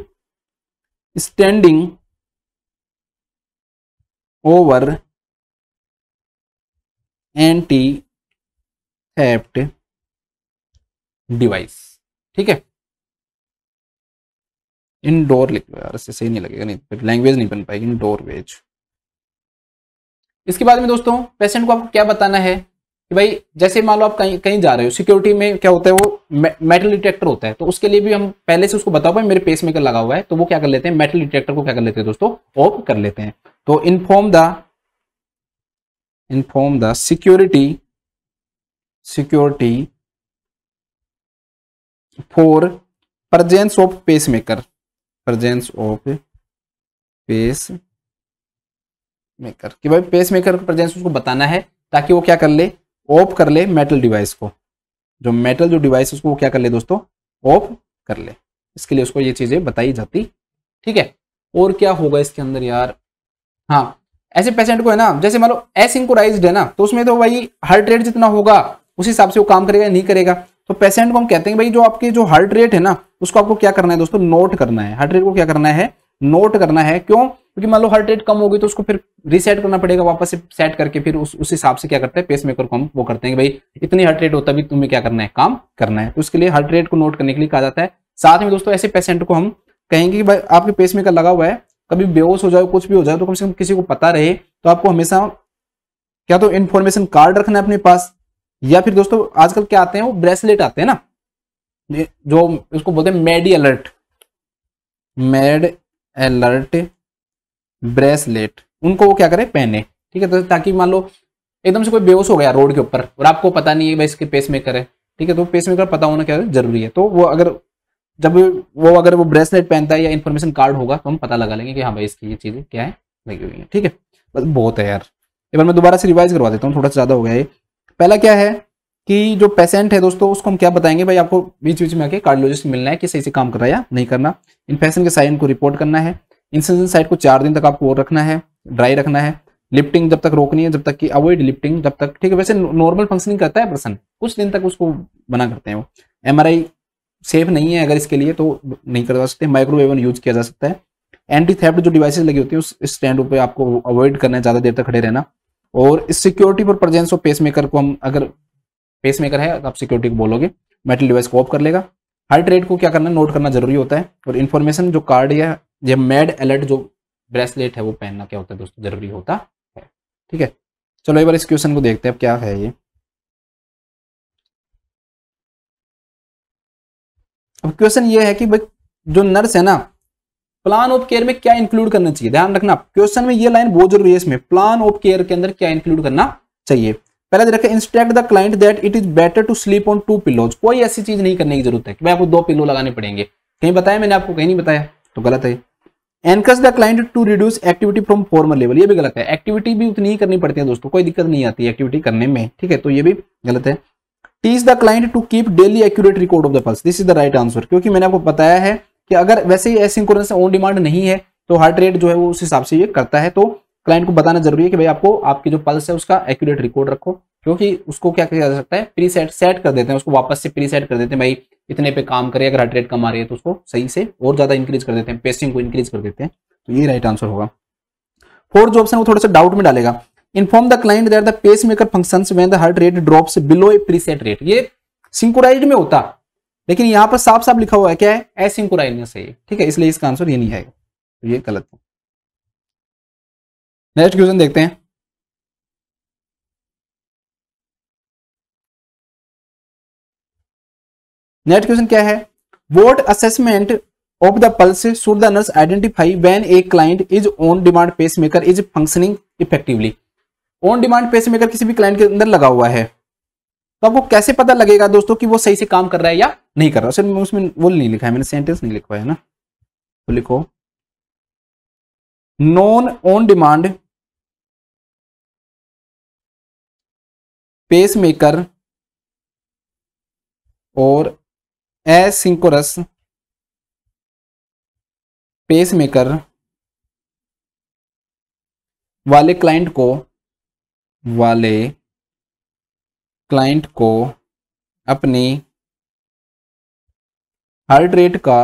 standing over anti theft device ठीक है इनडोर लिख लो यार सही नहीं लगेगा नहीं फिर लैंग्वेज नहीं बन पाएगी इनडोर वेज इसके बाद में दोस्तों पेशेंट को आपको क्या बताना है कि भाई जैसे मान लो आप कहीं कहीं जा रहे हो सिक्योरिटी में क्या होता है वो मे, मेटल डिटेक्टर होता है तो उसके लिए भी हम पहले से उसको बताओ भाई मेरे पेस मेकर लगा हुआ है तो वो क्या कर लेते हैं मेटल डिटेक्टर को क्या कर लेते हैं दोस्तों ऑफ कर लेते हैं तो inform the inform the security security for presence of pacemaker presence of pacemaker कि भाई पेस मेकर प्रजेंस उसको बताना है ताकि वो क्या कर ले ऑफ कर ले मेटल डिवाइस को जो मेटल जो डिवाइस उसको वो क्या कर ले दोस्तों ऑफ कर ले इसके लिए उसको ये चीजें बताई जाती ठीक है और क्या होगा इसके अंदर यार हाँ ऐसे पेशेंट को है ना जैसे मान लो एसिंकोराइज है ना तो उसमें तो भाई हार्ट रेट जितना होगा उस हिसाब से वो काम करेगा नहीं करेगा तो पेशेंट को हम कहते हैं भाई जो आपके जो हार्ट रेट है ना उसको आपको क्या करना है दोस्तों नोट करना है हार्ट रेट को क्या करना है नोट करना है क्यों क्योंकि मान लो हार्ट रेट कम होगी तो उसको फिर रीसेट करना पड़ेगा वापस से सेट करके फिर उस उस हिसाब से क्या करते हैं पेस मेकर को हम वो करते हैं भाई इतनी हार्ट रेट होता भी तुम्हें क्या करना है काम करना है तो उसके लिए हार्ट रेट को नोट करने के लिए कहा जाता है साथ में दोस्तों ऐसे पेशेंट को हम कहेंगे कि भाई आपके पेस मेकर लगा हुआ है कभी बेहोश हो जाओ कुछ भी हो जाए तो कम से कम किसी को पता रहे तो आपको हमेशा क्या तो इन्फॉर्मेशन कार्ड रखना है अपने पास या फिर दोस्तों आजकल क्या आते हैं वो ब्रेसलेट आते हैं ना जो उसको बोलते हैं medi alert med alert bracelet उनको वो क्या करें पहने ठीक है तो ताकि मान लो एकदम से कोई बेहोश हो गया रोड के ऊपर और आपको पता नहीं है भाई इसके पेस मेकर है ठीक है तो पेस मेकर पता होना क्या जरूरी है तो वो अगर जब वो अगर वो ब्रेसलेट पहनता है या इन्फॉर्मेशन कार्ड होगा तो हम पता लगा लेंगे कि हाँ भाई इसकी ये चीज़ें क्या है लगी हुई हैं ठीक है बस बहुत है यार एक बार मैं दोबारा से रिवाइज करवा देता हूँ थोड़ा सा ज़्यादा हो गया ये पहला क्या है कि जो पेशेंट है दोस्तों उसको हम क्या बताएंगे भाई आपको बीच बीच में आके कार्डियोलॉजिस्ट मिलना है कि सही से काम कर रहा है या नहीं करना इन्फेक्शन के साइन को रिपोर्ट करना है इंसेंशन साइड को चार दिन तक आपको और रखना है ड्राई रखना है लिफ्टिंग जब तक रोकनी है जब तक कि अवॉइड लिफ्टिंग जब तक ठीक है वैसे नॉर्मल फंक्शनिंग करता है पर्सन कुछ दिन तक उसको बना करते हैं वो आई सेफ नहीं है अगर इसके लिए तो नहीं करवा सकते माइक्रोवेव यूज किया जा सकता है एंटी थेप्ट जो डिवाइसेस लगी होती है उस स्टैंड पे आपको अवॉइड करना है ज्यादा देर तक खड़े रहना और इस सिक्योरिटी पर प्रजेंस ऑफ पेसमेकर को हम अगर पेसमेकर है तो आप सिक्योरिटी को बोलोगे मेटल डिवाइस को ऑफ कर लेगा हार्ट रेट को क्या करना नोट करना जरूरी होता है और इन्फॉर्मेशन जो कार्ड या जब मेड अलर्ट जो ब्रेसलेट है वो पहनना क्या होता है दोस्तों जरूरी होता है ठीक है चलो एक बार इस क्वेश्चन को देखते हैं अब क्या है ये अब क्वेश्चन ये है कि भाई जो नर्स है ना प्लान ऑफ केयर में क्या इंक्लूड करना चाहिए ध्यान रखना क्वेश्चन में ये लाइन बहुत जरूरी है इसमें प्लान ऑफ केयर के अंदर क्या इंक्लूड करना चाहिए पहले रखे instruct the client that it is better to sleep on two pillows कोई ऐसी चीज नहीं करने की जरूरत है कि भाई आपको दो पिलो लगाने पड़ेंगे कहीं बताया मैंने आपको कहीं नहीं बताया तो गलत है encourage the client to reduce activity from former level ये भी गलत है एक्टिविटी भी उतनी ही करनी पड़ती है दोस्तों कोई दिक्कत नहीं आती एक्टिविटी करने में ठीक है तो ये भी गलत है teach the client to keep daily accurate record of the pulse this is the right answer क्योंकि मैंने आपको बताया है कि अगर वैसे ही एसिंक्रोनस ऑन डिमांड नहीं है तो हार्ट रेट जो है वो उस हिसाब से ये करता है तो क्लाइंट को बताना जरूरी है कि भाई आपको आपकी जो पल्स है उसका एक्यूरेट रिकॉर्ड रखो क्योंकि उसको क्या किया जा सकता है प्री सेट सेट कर देते हैं उसको वापस से प्री सेट कर देते हैं भाई इतने पे काम करे अगर हार्ट रेट कम आ रही है तो उसको सही से और ज्यादा इंक्रीज कर देते हैं पेसिंग को इंक्रीज कर देते हैं तो ये राइट आंसर होगा फोर्थ जो ऑप्शन वो थोड़ा सा डाउट में डालेगा inform the client that the pacemaker function when the heart rate drops below a preset rate ये सिंकुराइड में होता लेकिन यहां पर साफ साफ लिखा हुआ है क्या है में सही ठीक है इसलिए इसका आंसर ये नहीं आएगा तो ये गलत है नेक्स्ट क्वेश्चन देखते हैं नेक्स्ट क्वेश्चन क्या है what assessment of the pulse should the nurse identify when a client is on demand pacemaker is functioning effectively on demand pacemaker किसी भी क्लाइंट के अंदर लगा हुआ है तो आपको कैसे पता लगेगा दोस्तों कि वो सही से काम कर रहा है या नहीं कर रहा सर उसमें वो नहीं लिखा है मैंने सेंटेंस नहीं लिखवा है ना तो लिखो non on demand pacemaker और एसिंकोरस पेस मेकर वाले क्लाइंट को वाले क्लाइंट को अपनी हार्ट रेट का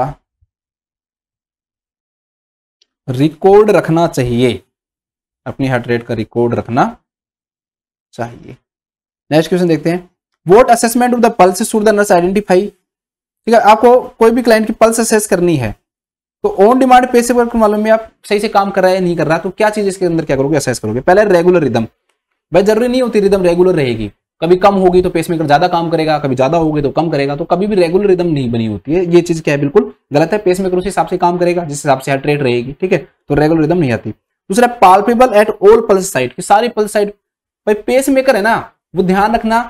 रिकॉर्ड रखना चाहिए अपनी हार्ट रेट का रिकॉर्ड रखना चाहिए नेक्स्ट क्वेश्चन देखते हैं what assessment of the pulse should the nurse identify ठीक है आपको कोई भी क्लाइंट की पल्स असेस करनी है तो ऑन डिमांड वर्क मालूम में आप सही से काम कर रहा है नहीं कर रहा तो क्या चीज इसके अंदर क्या करोगे असेस करोगे पहले रेगुलर रिदम भाई जरूरी नहीं होती रिदम रेगुलर रहेगी कभी कम होगी तो पेसमेकर ज्यादा काम करेगा कभी ज्यादा होगी तो कम करेगा तो कभी भी रेगुलर रिदम नहीं बनी होती है ये चीज क्या है बिल्कुल गलत है पेसमेकर उस हिसाब से काम करेगा जिस हिसाब से हर ट्रेड रहेगी ठीक है तो रेगुलर रिदम नहीं आती दूसरा palpable at all pulse side की सारी पल्स साइड भाई पेसमेकर है ना वो ध्यान रखना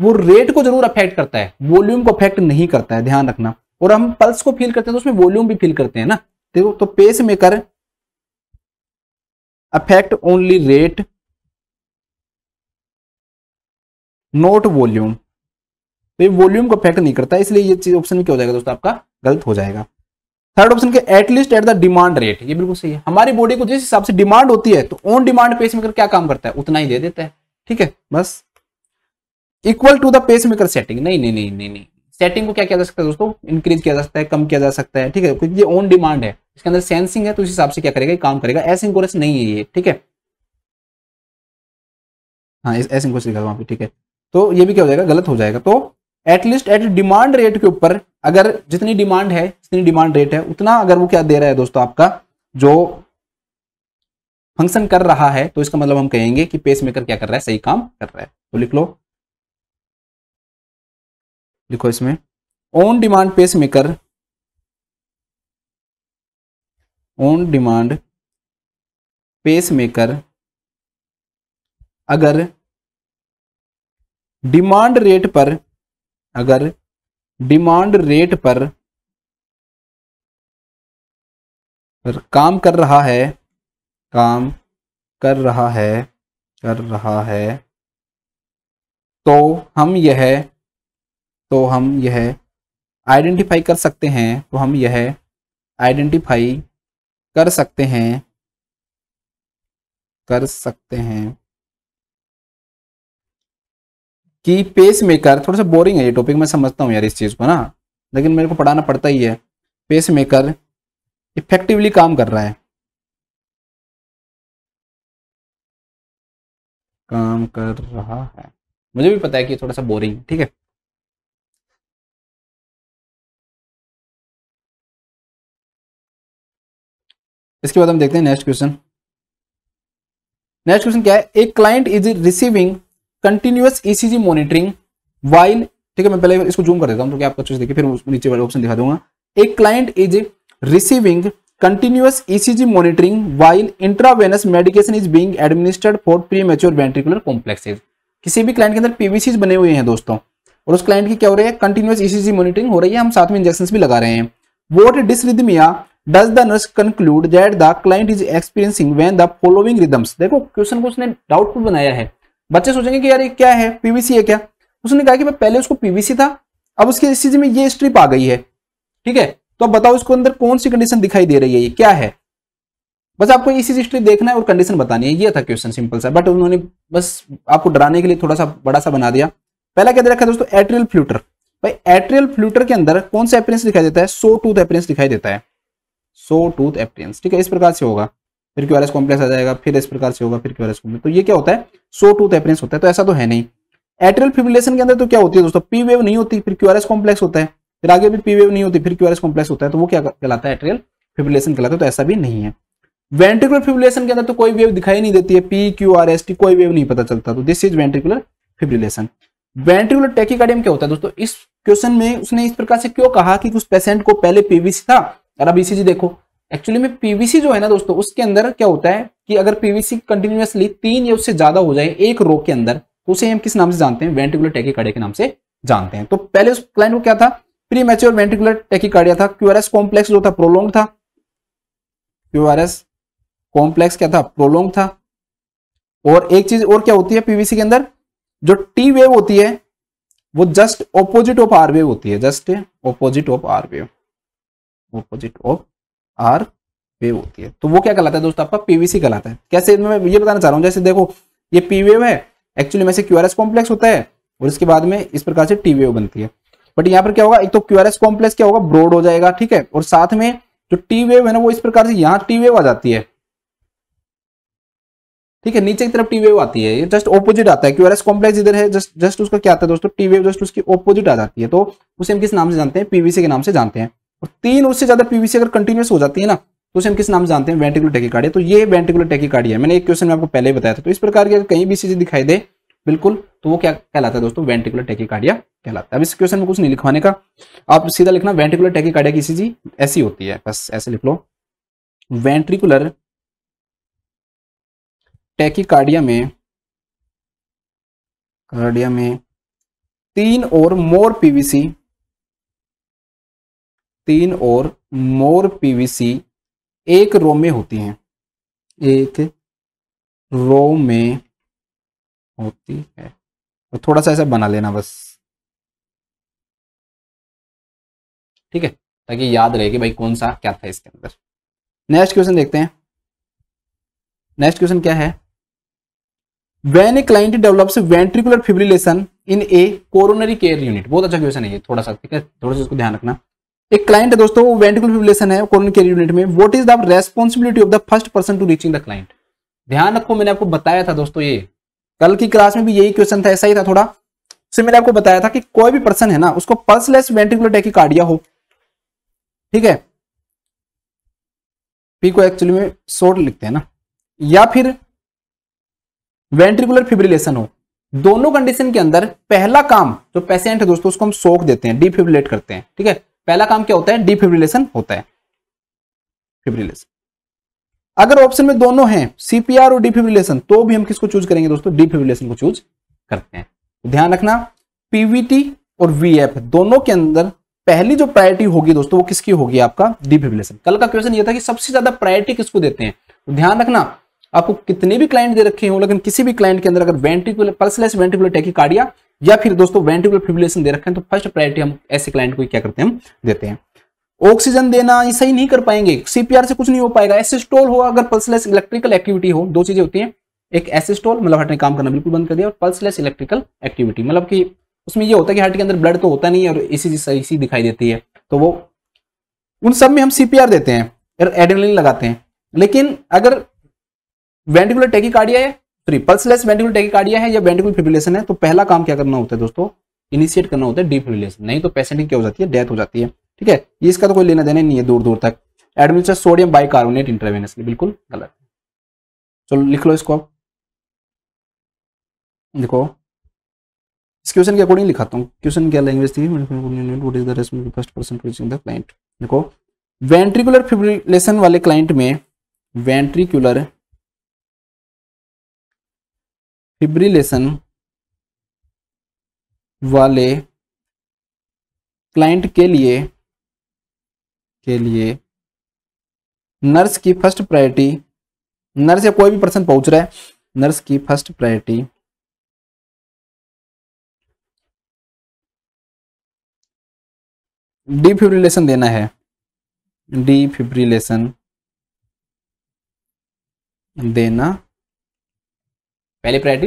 वो रेट को जरूर अफेक्ट करता है वॉल्यूम को अफेक्ट नहीं करता है ध्यान रखना और हम पल्स को फील करते हैं तो उसमें वॉल्यूम भी फील करते हैं ना देखो तो pacemaker affect only rate not volume तो ये वॉल्यूम को अफेक्ट नहीं करता इसलिए ये चीज ऑप्शन क्या हो जाएगा दोस्तों आपका गलत हो जाएगा थर्ड ऑप्शन के at least at the demand rate ये बिल्कुल सही है हमारी बॉडी को जिस हिसाब से डिमांड होती है तो ऑन डिमांड पेस मेकर क्या काम करता है उतना ही दे देता है ठीक है बस equal to the pacemaker setting नहीं नहीं नहीं नहीं सेटिंग को क्या किया जा सकता है दोस्तों इंक्रीज किया जा सकता है कम किया जा सकता है ठीक है क्योंकि ये ऑन डिमांड है इसके अंदर सेंसिंग है तो उस हिसाब से क्या करेगा काम करेगा एसिंकोरस नहीं है ये ठीक है हाँ ऐसे लिखा वहां पे ठीक है तो ये भी क्या हो जाएगा गलत हो जाएगा तो एटलीस्ट एट डिमांड रेट के ऊपर अगर जितनी डिमांड है जितनी डिमांड रेट है उतना अगर वो क्या दे रहा है दोस्तों आपका जो फंक्शन कर रहा है तो इसका मतलब हम कहेंगे कि पेस मेकर क्या कर रहा है सही काम कर रहा है तो लिख लो लिखो इसमें on demand pacemaker on demand pacemaker अगर डिमांड रेट पर अगर डिमांड रेट पर, पर काम कर रहा है काम कर रहा है कर रहा है तो हम यह तो हम यह आइडेंटिफाई कर सकते हैं तो हम यह आइडेंटिफाई कर सकते हैं कर सकते हैं कि पेस मेकर थोड़ा सा बोरिंग है ये टॉपिक मैं समझता हूँ यार इस चीज़ को ना लेकिन मेरे को पढ़ाना पड़ता ही है पेस मेकर इफेक्टिवली काम कर रहा है काम कर रहा है मुझे भी पता है कि थोड़ा सा बोरिंग ठीक है इसके बाद हम देखते हैं नेक्स्ट क्वेश्चन नेक्स्ट क्वेश्चन क्या है a client is receiving continuous ECG monitoring while ठीक है मैं पहले इसको जूम कर देता हूं तो क्या अच्छे से देखिए फिर नीचे वाले ऑप्शन दिखा दूंगा एक client is receiving continuous ECG monitoring while intravenous medication is being administered for premature ventricular complexes. किसी भी क्लाइंट के अंदर पीवीसीज बने हुए हैं दोस्तों और उस क्लाइंट की क्या हो रही है कंटिन्यूस ईसीजी मॉनिटरिंग हो रही है हम साथ में इंजेक्शन भी लगा रहे हैं what dysrhythmia does the nurse conclude that the client is experiencing when the following rhythms देखो क्वेश्चन को उसने डाउटफुल बनाया है बच्चे सोचेंगे कि यार ये क्या है पीवीसी है क्या उसने कहा कि मैं पहले उसको पीवीसी था अब उसके इस चीज में ये स्ट्रिप आ गई है ठीक है तो अब बताओ इसको अंदर कौन सी कंडीशन दिखाई दे रही है ये क्या है बस आपको इसी स्ट्रिप देखना है और कंडीशन बतानी है ये था क्वेश्चन सिंपल सा बट उन्होंने बस आपको डराने के लिए थोड़ा सा बड़ा सा बना दिया पहला क्या दे रखा दोस्तों एट्रियल फ्लूटर भाई एट्रियल फ्लूटर के अंदर कौन सा एपरेंस दिखाई देता है सो टूथ एपरेंस दिखाई देता है सो टूथ एपरेंस ठीक है इस प्रकार से होगा फिर क्यू कॉम्प्लेक्स आ जाएगा फिर इस प्रकार से होगा फिर क्यू कॉम्प्लेक्स तो ये क्या होता है सो टूथ एपरेंस होता है तो ऐसा तो है नहीं एट्रियल फिब्रिलेशन के अंदर तो क्या होती है दोस्तों पी वेव नहीं होती फिर क्यू कॉम्प्लेक्स होता है फिर आगे भी पी वेव नहीं होती फिर क्यू कॉम्प्लेक्स होता है तो वो क्या कहलाता है एट्रियल फिब्रिलेशन कहलाता है तो ऐसा भी नहीं है वेंट्रिकुलर फिब्रिलेशन के अंदर तो कोई वेव दिखाई नहीं देती है P Q R S T कोई वेव नहीं पता चलता तो this is ventricular fibrillation ventricular tachycardia क्या होता है दोस्तों इस क्वेश्चन में उसने इस प्रकार से क्यों कहा कि उस पेशेंट को पहले पीवीसी था अब ईसीजी e देखो एक्चुअली में पीवीसी जो है ना दोस्तों उसके अंदर क्या होता है कि अगर पीवीसी कंटिन्यूसली तीन या उससे ज्यादा हो जाए एक रो के अंदर उसे हम किस नाम से जानते हैं वेंटिकुलर टेकिकार्डिया के नाम से जानते हैं तो पहले उस क्लाइंट को क्या था प्री मेच्योर वेंटिकुलर टेकिकार्डिया था क्यूआरएस कॉम्प्लेक्स जो था प्रोलोंग था क्यूआरएस कॉम्प्लेक्स क्या था प्रोलोंग था और एक चीज और क्या होती है पीवीसी के अंदर जो टी वेव होती है वो just opposite of R wave होती है just opposite of R wave opposite of R wave होती है तो वो क्या कहलाता है दोस्तों आपका पीवीसी कहलाता है कैसे मैं ये बताना चाह रहा हूँ जैसे देखो ये पी वेव है एक्चुअली में से क्यू कॉम्प्लेक्स होता है और इसके बाद में इस प्रकार से टी वेव बनती है बट यहाँ पर क्या होगा एक तो क्यू कॉम्प्लेक्स क्या होगा ब्रॉड हो जाएगा ठीक है और साथ में जो टी वेव है ना वो इस प्रकार से यहाँ टी वेव आ जाती है ठीक है नीचे की तरफ टी वेव आती है ये जस्ट ऑपोजिट आता है क्यूआरएस कॉम्प्लेक्स इधर है जस्ट जस्ट उसका क्या आता है दोस्तों टी वेव जस्ट उसकी ऑपोजिट आ जाती है तो उसे हम किस नाम से जानते हैं पीवीसी के नाम से जानते हैं और तीन उससे ज्यादा पीवीसी अगर कंटिन्यूस हो जाती है ना तो उसे हम किस नाम जानते हैं वेंटिकुलर टेकिकार्डिया तो ये वेंटिकुलर टेकिकार्डिया मैंने एक क्वेश्चन में आपको पहले ही बताया था तो इस प्रकार की अगर कहीं भी चीजें दिखाई दे बिल्कुल तो वो क्या कहलाता है दोस्तों वेंटिकुलर टेकिकार्डिया कहलाता है अब इस क्वेश्चन में कुछ नहीं लिखवाने का आप सीधा लिखना वेंटिकुलर टेकिकार्डिया की चीज ऐसी होती है बस ऐसे लिख लो वेंट्रिकुलर टेकिकार्डिया में कार्डिया में तीन और मोर पीवीसी तीन और मोर पीवीसी एक रो में होती हैं एक रो में होती है तो थोड़ा सा ऐसा बना लेना बस ठीक है ताकि याद रहे कि भाई कौन सा क्या था इसके अंदर नेक्स्ट क्वेश्चन देखते हैं नेक्स्ट क्वेश्चन क्या है when a client develops ventricular fibrillation in a coronary care unit बहुत अच्छा क्वेश्चन है ये थोड़ा सा ठीक है थोड़ा सा इसको ध्यान रखना एक क्लाइंट है दोस्तों वो वेंटिकुलर फिब्रिलेशन है कोरोनरी केयर यूनिट में what is the responsibility of the first person to reaching the client ध्यान रखो मैंने आपको बताया था दोस्तों ये कल की क्लास में भी यही क्वेश्चन था ऐसा ही था थोड़ा से मैंने आपको बताया था कि कोई भी पर्सन है ना उसको पल्सलेस वेंटिकुलर टेकिकार्डिया हो ठीक है पी को एक्चुअली में शॉर्ट लिखते हैं ना या फिर वेंट्रिकुलर फिब्रिलेशन हो दोनों कंडीशन के अंदर पहला काम जो पेशेंट है दोस्तों उसको हम शोक देते हैं डिफिब्रिलेट करते हैं ठीक है पहला काम क्या होता है डिफिब्रिलेशन होता है फिब्रिलेशन अगर ऑप्शन में दोनों हैं सीपीआर और डिफिब्रिलेशन तो भी हम किसको चूज करेंगे दोस्तों डिफिब्रिलेशन को चूज करते हैं तो ध्यान रखना पीवीटी और वीएफ दोनों के अंदर पहली जो प्रायोरिटी होगी दोस्तों वो किसकी होगी आपका डिफिब्रिलेशन कल का क्वेश्चन ये था कि सबसे ज्यादा प्रायोरिटी किसको देते हैं तो ध्यान रखना आपको कितने भी क्लाइंट दे रखे हो लेकिन किसी भी क्लाइंट के अंदर अगर वेंटिकुलर पल्सलेस वेंटिकुलर टेकिकार्डिया या फिर दोस्तों वेंटिकुलर फिब्रिलेशन दे रखे हैं तो फर्स्ट प्रायोरिटी हम ऐसे क्लाइंट को क्या करते हैं देते हैं ऑक्सीजन देना ये सही नहीं कर पाएंगे सीपीआर से कुछ नहीं हो पाएगा एसिस्टोल हो अगर पल्सलेस इलेक्ट्रिकल एक्टिविटी हो दो चीजें होती हैं एक एसिस्टोल मतलब हार्ट ने काम करना बिल्कुल बंद कर दिया और पल्सलेस इलेक्ट्रिकल एक्टिविटी मतलब कि उसमें ये होता है कि हार्ट के अंदर ब्लड तो होता नहीं और इसी इसी दिखाई देती है तो वो उन सब में हम सीपीआर देते हैं एड्रेनलिन लगाते हैं लेकिन अगर वेंटिकुलर टेकिकार्डिया है सॉरी पल्सलेस वेंटिकुलर टेकिकार्डिया है या वेंटिकुलर फिब्रिलेशन है तो पहला काम क्या करना होता है दोस्तों इनिशिएट करना होता है डिफिब्रिलेशन नहीं तो पेशेंट की क्या हो जाती है डेथ हो जाती है ठीक है इसका तो कोई लेना देना नहीं है दूर दूर तक एडमिनिस्टर सोडियम बाइकार्बोनेट इंटरवेनस बिल्कुल गलत है चलो लिख लो इसको देखो इस क्वेश्चन के अकॉर्डिंग लिखाता हूँ क्वेश्चन क्या लैंग्वेज थी what is the responsible first person reaching the client देखो वेंट्रिकुलर फिब्रिलेशन वाले क्लाइंट में वेंट्रिकुलर फिब्रिलेशन वाले क्लाइंट के लिए के लिए नर्स की फर्स्ट प्रायोरिटी नर्स या कोई भी पर्सन पहुंच रहा है नर्स की फर्स्ट प्रायोरिटी डिफिब्रिलेशन देना है डिफिब्रिलेशन देना पहले प्रायोरिटी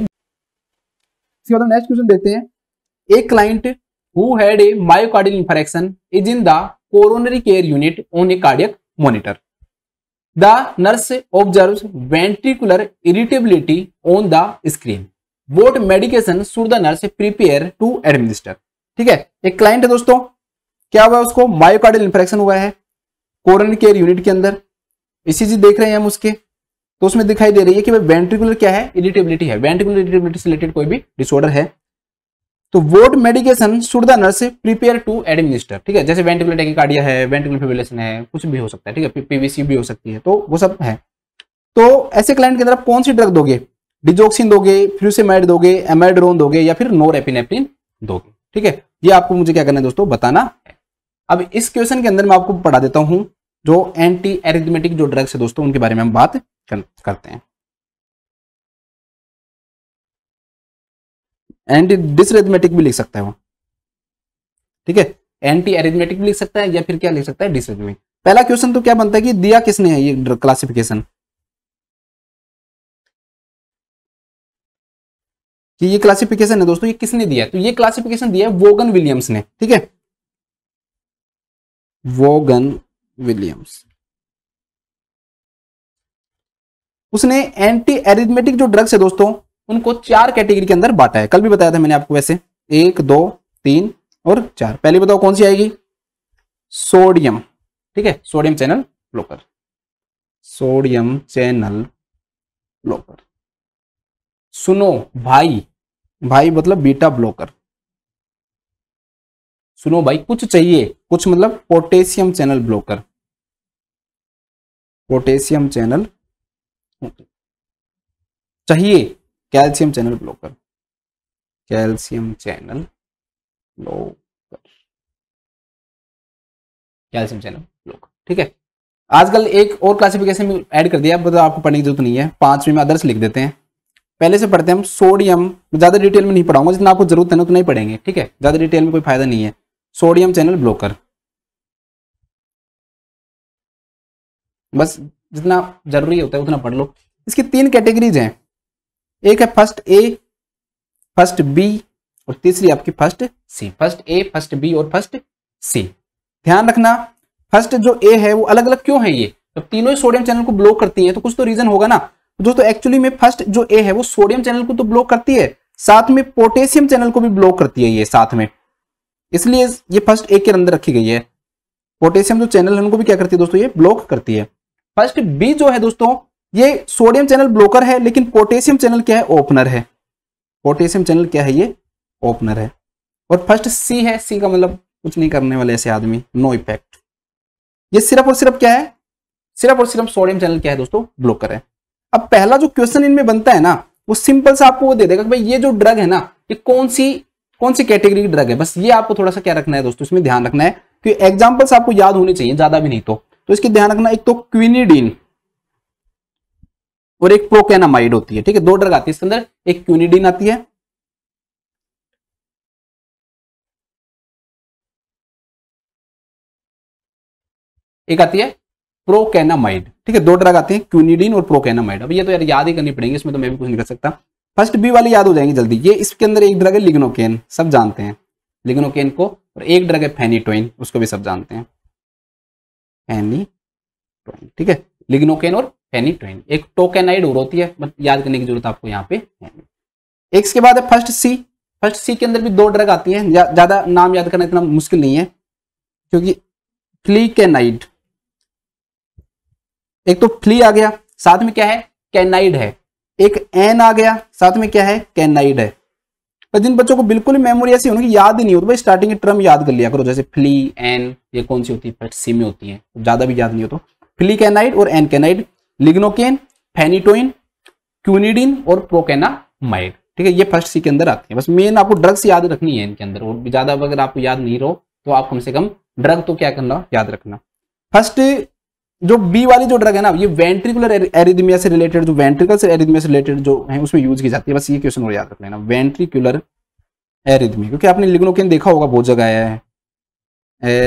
नेक्स्ट क्वेश्चन देखते हैं a client who had a myocardial infection is in the coronary care unit on a cardiac monitor the nurse observe ventricular irritability on the screen what medication should the nurse prepare to administer ठीक है एक client है दोस्तों क्या हुआ उसको myocardial infection हुआ है कोरोनरी केयर यूनिट के अंदर इसी चीज देख रहे हैं हम उसके तो उसमें दिखाई दे रही है कि भाई वेंट्रिकुलर क्या है इरिटेबिलिटी है वेंट्रिकुलर इरिटेबिलिटी से रिलेटेड कोई भी डिसऑर्डर है तो what medication should the nurse prepare to administer ठीक है जैसे वेंटिकुलर टेकिकार्डिया है वेंटिकुलर फिब्रिलेशन है कुछ भी हो सकता है ठीक है पीवीसी भी हो सकती है तो वो सब है तो ऐसे क्लाइंट के अंदर कौन सी ड्रग दोगे डिजोक्सिन दोगे फ्यूसेमाइड दोगे एमाइड्रोन दोगे या फिर नोरेपिनेप्रिन दोगे ठीक है ये आपको मुझे क्या करना है दोस्तों बताना है अब इस क्वेश्चन के अंदर मैं आपको पढ़ा देता हूं जो एंटी एरिथमेटिक जो ड्रग्स है दोस्तों उनके बारे में हम बात करते हैं एंटी डिसरेथमेटिक भी लिख सकता है वो ठीक है एंटी एरिथमेटिक भी लिख सकता है या फिर क्या लिख सकता है डिसरेथमेटिक पहला क्वेश्चन तो क्या बनता है कि दिया किसने है ये क्लासिफिकेशन कि ये क्लासिफिकेशन है दोस्तों ये किसने दिया तो ये क्लासिफिकेशन दिया है वोगन विलियम्स ने ठीक है वोगन विलियम्स उसने एंटी एरिथमेटिक जो ड्रग्स है दोस्तों उनको चार कैटेगरी के अंदर बांटा है कल भी बताया था मैंने आपको वैसे एक दो तीन और चार पहले बताओ कौन सी आएगी सोडियम ठीक है sodium channel blocker sodium channel blocker सुनो भाई भाई मतलब बीटा ब्लॉकर सुनो भाई कुछ चाहिए कुछ मतलब potassium channel blocker potassium channel चाहिए calcium channel blocker calcium channel blocker calcium channel blocker ठीक है आजकल एक और क्लासिफिकेशन ऐड कर दिया मतलब आपको पढ़ने की जरूरत नहीं है पांचवी में अदर्स लिख देते हैं पहले से पढ़ते हैं हम सोडियम ज्यादा डिटेल में नहीं पढ़ाऊंगा जितना आपको जरूरत है ना उतना ही पढ़ेंगे ठीक है ज्यादा डिटेल में कोई फायदा नहीं है सोडियम चैनल ब्लॉकर बस जितना जरूरी होता है उतना पढ़ लो इसकी तीन कैटेगरीज हैं एक है फर्स्ट ए फर्स्ट बी और तीसरी आपकी first C first A first B और फर्स्ट सी ध्यान रखना फर्स्ट जो ए है वो अलग अलग क्यों है ये तो तीनों ही सोडियम चैनल को ब्लॉक करती है तो कुछ तो रीजन होगा ना तो दोस्तों एक्चुअली में फर्स्ट जो ए है वो सोडियम चैनल को तो ब्लॉक करती है साथ में पोटेशियम चैनल को भी ब्लॉक करती है ये साथ में इसलिए ये फर्स्ट ए के अंदर रखी गई है पोटेशियम जो चैनल है उनको भी क्या करती है दोस्तों ये ब्लॉक करती है फर्स्ट बी जो है दोस्तों ये सोडियम चैनल ब्लॉकर है लेकिन पोटेशियम चैनल क्या है ओपनर है पोटेशियम चैनल क्या है ये ओपनर है और फर्स्ट सी है सी का मतलब कुछ नहीं करने वाले ऐसे आदमी नो इफेक्ट ये सिर्फ और सिर्फ क्या है सिर्फ और सिर्फ सोडियम चैनल क्या है दोस्तों ब्लॉकर है अब पहला जो क्वेश्चन इनमें बनता है ना वो सिंपल सा आपको वो दे देगा कि भाई ये जो ड्रग है ना ये कौन सी कौन सी कैटेगरी की ड्रग है बस ये आपको थोड़ा सा क्या रखना है दोस्तों इसमें ध्यान रखना है कि एग्जाम्पल्स आपको याद होने चाहिए ज्यादा भी नहीं तो तो इसके ध्यान रखना एक तो क्विनिडीन और एक प्रोकेनामाइड होती है ठीक है दो ड्रग आती है इसके अंदर एक क्विनिडीन आती है एक आती है प्रोकेनामाइड ठीक है दो ड्रग आते हैं क्विनिडीन और प्रोकेनामाइड अब ये तो यार याद ही करनी पड़ेगी इसमें तो मैं भी कुछ नहीं कर सकता फर्स्ट बी वाली याद हो जाएंगे जल्दी ये इसके अंदर एक ड्रग है लिग्नोकेन सब जानते हैं लिग्नोकेन को और एक ड्रग है फेनिटोइन उसको भी सब जानते हैं फेनीटोइन ठीक है लिग्नोकेन और फेनीटोइन एक टोकेनाइड और होती है बट याद करने की जरूरत आपको यहाँ पे एक के बाद है फर्स्ट सी फर्स्ट सी के अंदर भी दो ड्रग आती है ज्यादा जा, नाम याद करना इतना मुश्किल नहीं है क्योंकि फ्ली कैनाइड एक तो फ्ली आ गया साथ में क्या है कैनाइड है एक एन आ गया साथ में क्या है कैनाइड है पर जिन बच्चों को बिल्कुल मेमोरी ऐसी होगी याद ही नहीं होती भाई स्टार्टिंग के टर्म याद कर लिया करो जैसे फ्ली एन ये कौन सी होती है सी में होती है ज्यादा भी याद नहीं हो तो फ्ली कैनाइड और encainide lignocaine phenytoin quinidine और प्रोकेनामाइड ठीक है ये फर्स्ट सी के अंदर आती है बस मेन आपको ड्रग्स याद रखनी है इनके अंदर और ज्यादा अगर आपको याद नहीं रहो तो आप कम से कम ड्रग तो क्या करना याद रखना फर्स्ट जो बी वाली जो ड्रग है ना ये वेंट्रिकुलर एरिदमिया से रिलेटेड जो वेंट्रिकल से एरिदमिया से रिलेटेड जो है उसमें यूज की जाती है बस ये क्वेश्चन को याद रख लेना वेंट्रिकुलर एरिदमिया क्योंकि आपने लिग्नोकेन देखा होगा बहुत जगह आया है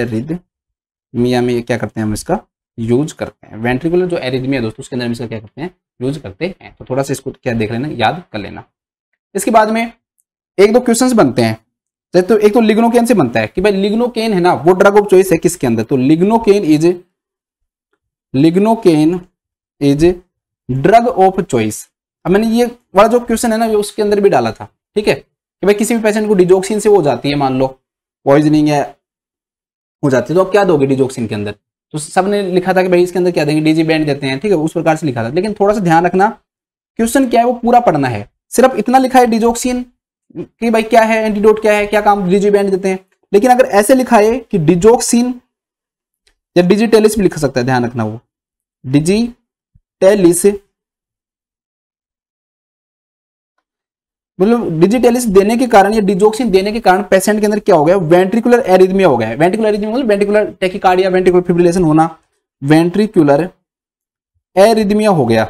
एरिदमिया में क्या करते हैं हम इसका यूज करते हैं वेंट्रिकुलर जो एरिदमिया दोस्तों उसके अंदर हम इसका क्या करते हैं यूज करते हैं तो थोड़ा सा इसको क्या देख लेना याद कर लेना इसके बाद में एक दो क्वेश्चन बनते हैं तो एक तो लिग्नोकेन से बनता है कि भाई लिग्नोकेन है ना वो ड्रग ऑफ चॉइस है किसके अंदर तो lignocaine is lignocaine is drug of choice अब मैंने ये वाला जो क्वेश्चन है ना उसके अंदर भी डाला था ठीक है कि भाई किसी भी पेशेंट को डिजोक्सिन से हो जाती है मान लो पॉइजनिंग है हो जाती है तो आप क्या दोगे डिजोक्सिन के अंदर तो ने लिखा था कि भाई इसके अंदर क्या देंगे डीजी बैंड देते हैं ठीक है उस प्रकार से लिखा था लेकिन थोड़ा सा ध्यान रखना क्वेश्चन क्या है वो पूरा पढ़ना है सिर्फ इतना लिखा है डिजोक्सिन कि भाई क्या है एंटीडोट क्या है क्या काम डीजी बैंड देते हैं लेकिन अगर ऐसे लिखा है कि डिजोक्सिन या डिजिटेलिस भी लिख सकते हैं ध्यान रखना वो डिजी टेलिस मतलब डिजिटेलिस देने के कारण या डिजोक्सिन देने के कारण पेशेंट के अंदर क्या हो गया वेंट्रिकुलर एरिदमिया हो गया वेंट्रिकुलर एरिदमिया मतलब वेंट्रिकुलर टेकिकार्डिया वेंट्रिकुलर फिब्रिलेशन होना वेंट्रिकुलर एरिदमिया हो गया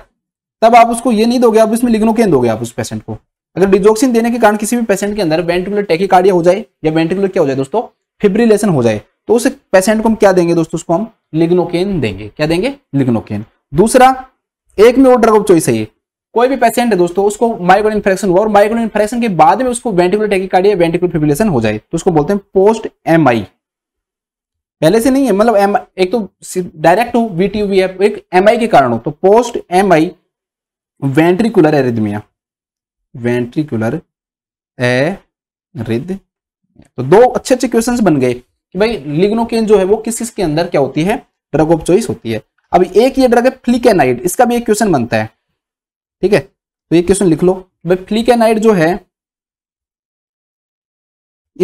तब आप उसको ये नहीं दोगे आप इसमें के दोगे आप उस पेशेंट को अगर डिजोक्सिन देने के कारण किसी भी पेशेंट के अंदर वेंट्रिकुलर टेकिकार्डिया हो जाए या वेंट्रिकुलर क्या हो जाए दोस्तों फिब्रिलेशन हो जाए तो उस पेशेंट को हम क्या देंगे दोस्तों उसको हम लिग्नोकेन देंगे क्या देंगे लिग्नोकेन दूसरा एक में और ड्रग ऑफ चॉइस है कोई भी पेशेंट है दोस्तों उसको माइग्रोन इन्फेक्शन हुआ और माइग्रोन इन्फेक्शन के बाद में उसको वेंटिकुलर टेकिकार्डिया वेंटिकुलर फिब्रिलेशन हो जाए तो उसको बोलते हैं पोस्ट एमआई पहले से नहीं है मतलब एम एक तो डायरेक्ट हो वीटीयूवी है एक एमआई के कारण हो तो post MI ventricular arrhythmia ventricular arrhythmia तो दो अच्छे अच्छे क्वेश्चंस बन गए कि भाई लिग्नोकेन जो है वो किस किसके के अंदर क्या होती है ड्रग ऑफ चॉइस होती है अब एक ये ड्रग है फ्लिकेनाइड इसका भी एक क्वेश्चन बनता है ठीक है तो ये क्वेश्चन लिख लो भाई फ्लिकेनाइड जो है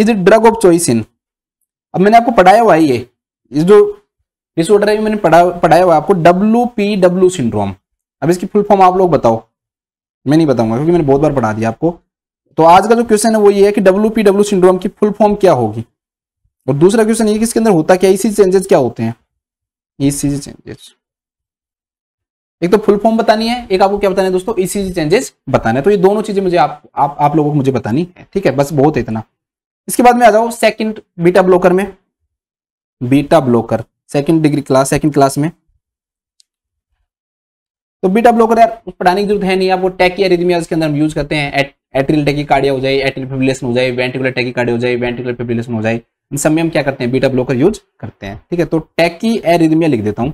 is drug of choice in अब मैंने आपको पढ़ाया हुआ है ये इस जो डिसऑर्डर है मैंने पढ़ा पढ़ाया हुआ आपको डब्ल्यू पी डब्ल्यू सिंड्रोम अब इसकी फुल फॉर्म आप लोग बताओ मैं नहीं बताऊंगा क्योंकि मैंने बहुत बार पढ़ा दिया आपको तो आज का जो क्वेश्चन है वो ये है कि डब्ल्यू पी डब्ल्यू सिंड्रोम की फुल फॉर्म क्या होगी और दूसरा क्वेश्चन ये कि इसके अंदर होता क्या इसी चेंजेस क्या होते हैं ईसीजी चेंजेस एक तो फुल फॉर्म बतानी है एक आपको क्या बताना है दोस्तों ईसीजी चेंजेस बताना है तो ये दोनों चीजें मुझे आप आप आप लोगों को मुझे बतानी है ठीक है बस बहुत इतना इसके बाद में आ जाओ सेकंड बीटा ब्लॉकर में beta blocker second degree class second class में तो बीटा ब्लॉकर यार पढ़ाने की जरूरत है नहीं आपको वो टैकी एरिदमियाज के अंदर हम यूज करते हैं एट्रिल टैकी कार्डिया हो जाए एट्रिल फिब्रिलेशन हो जाए वेंटिकुलर टैकी कार्डिया हो जाए वेंटिकुलर फिब्रिलेशन हो जाए इन सब में हम क्या करते हैं बीटा ब्लॉकर यूज करते हैं ठीक है तो टैकी एरिदमिया लिख देता हूं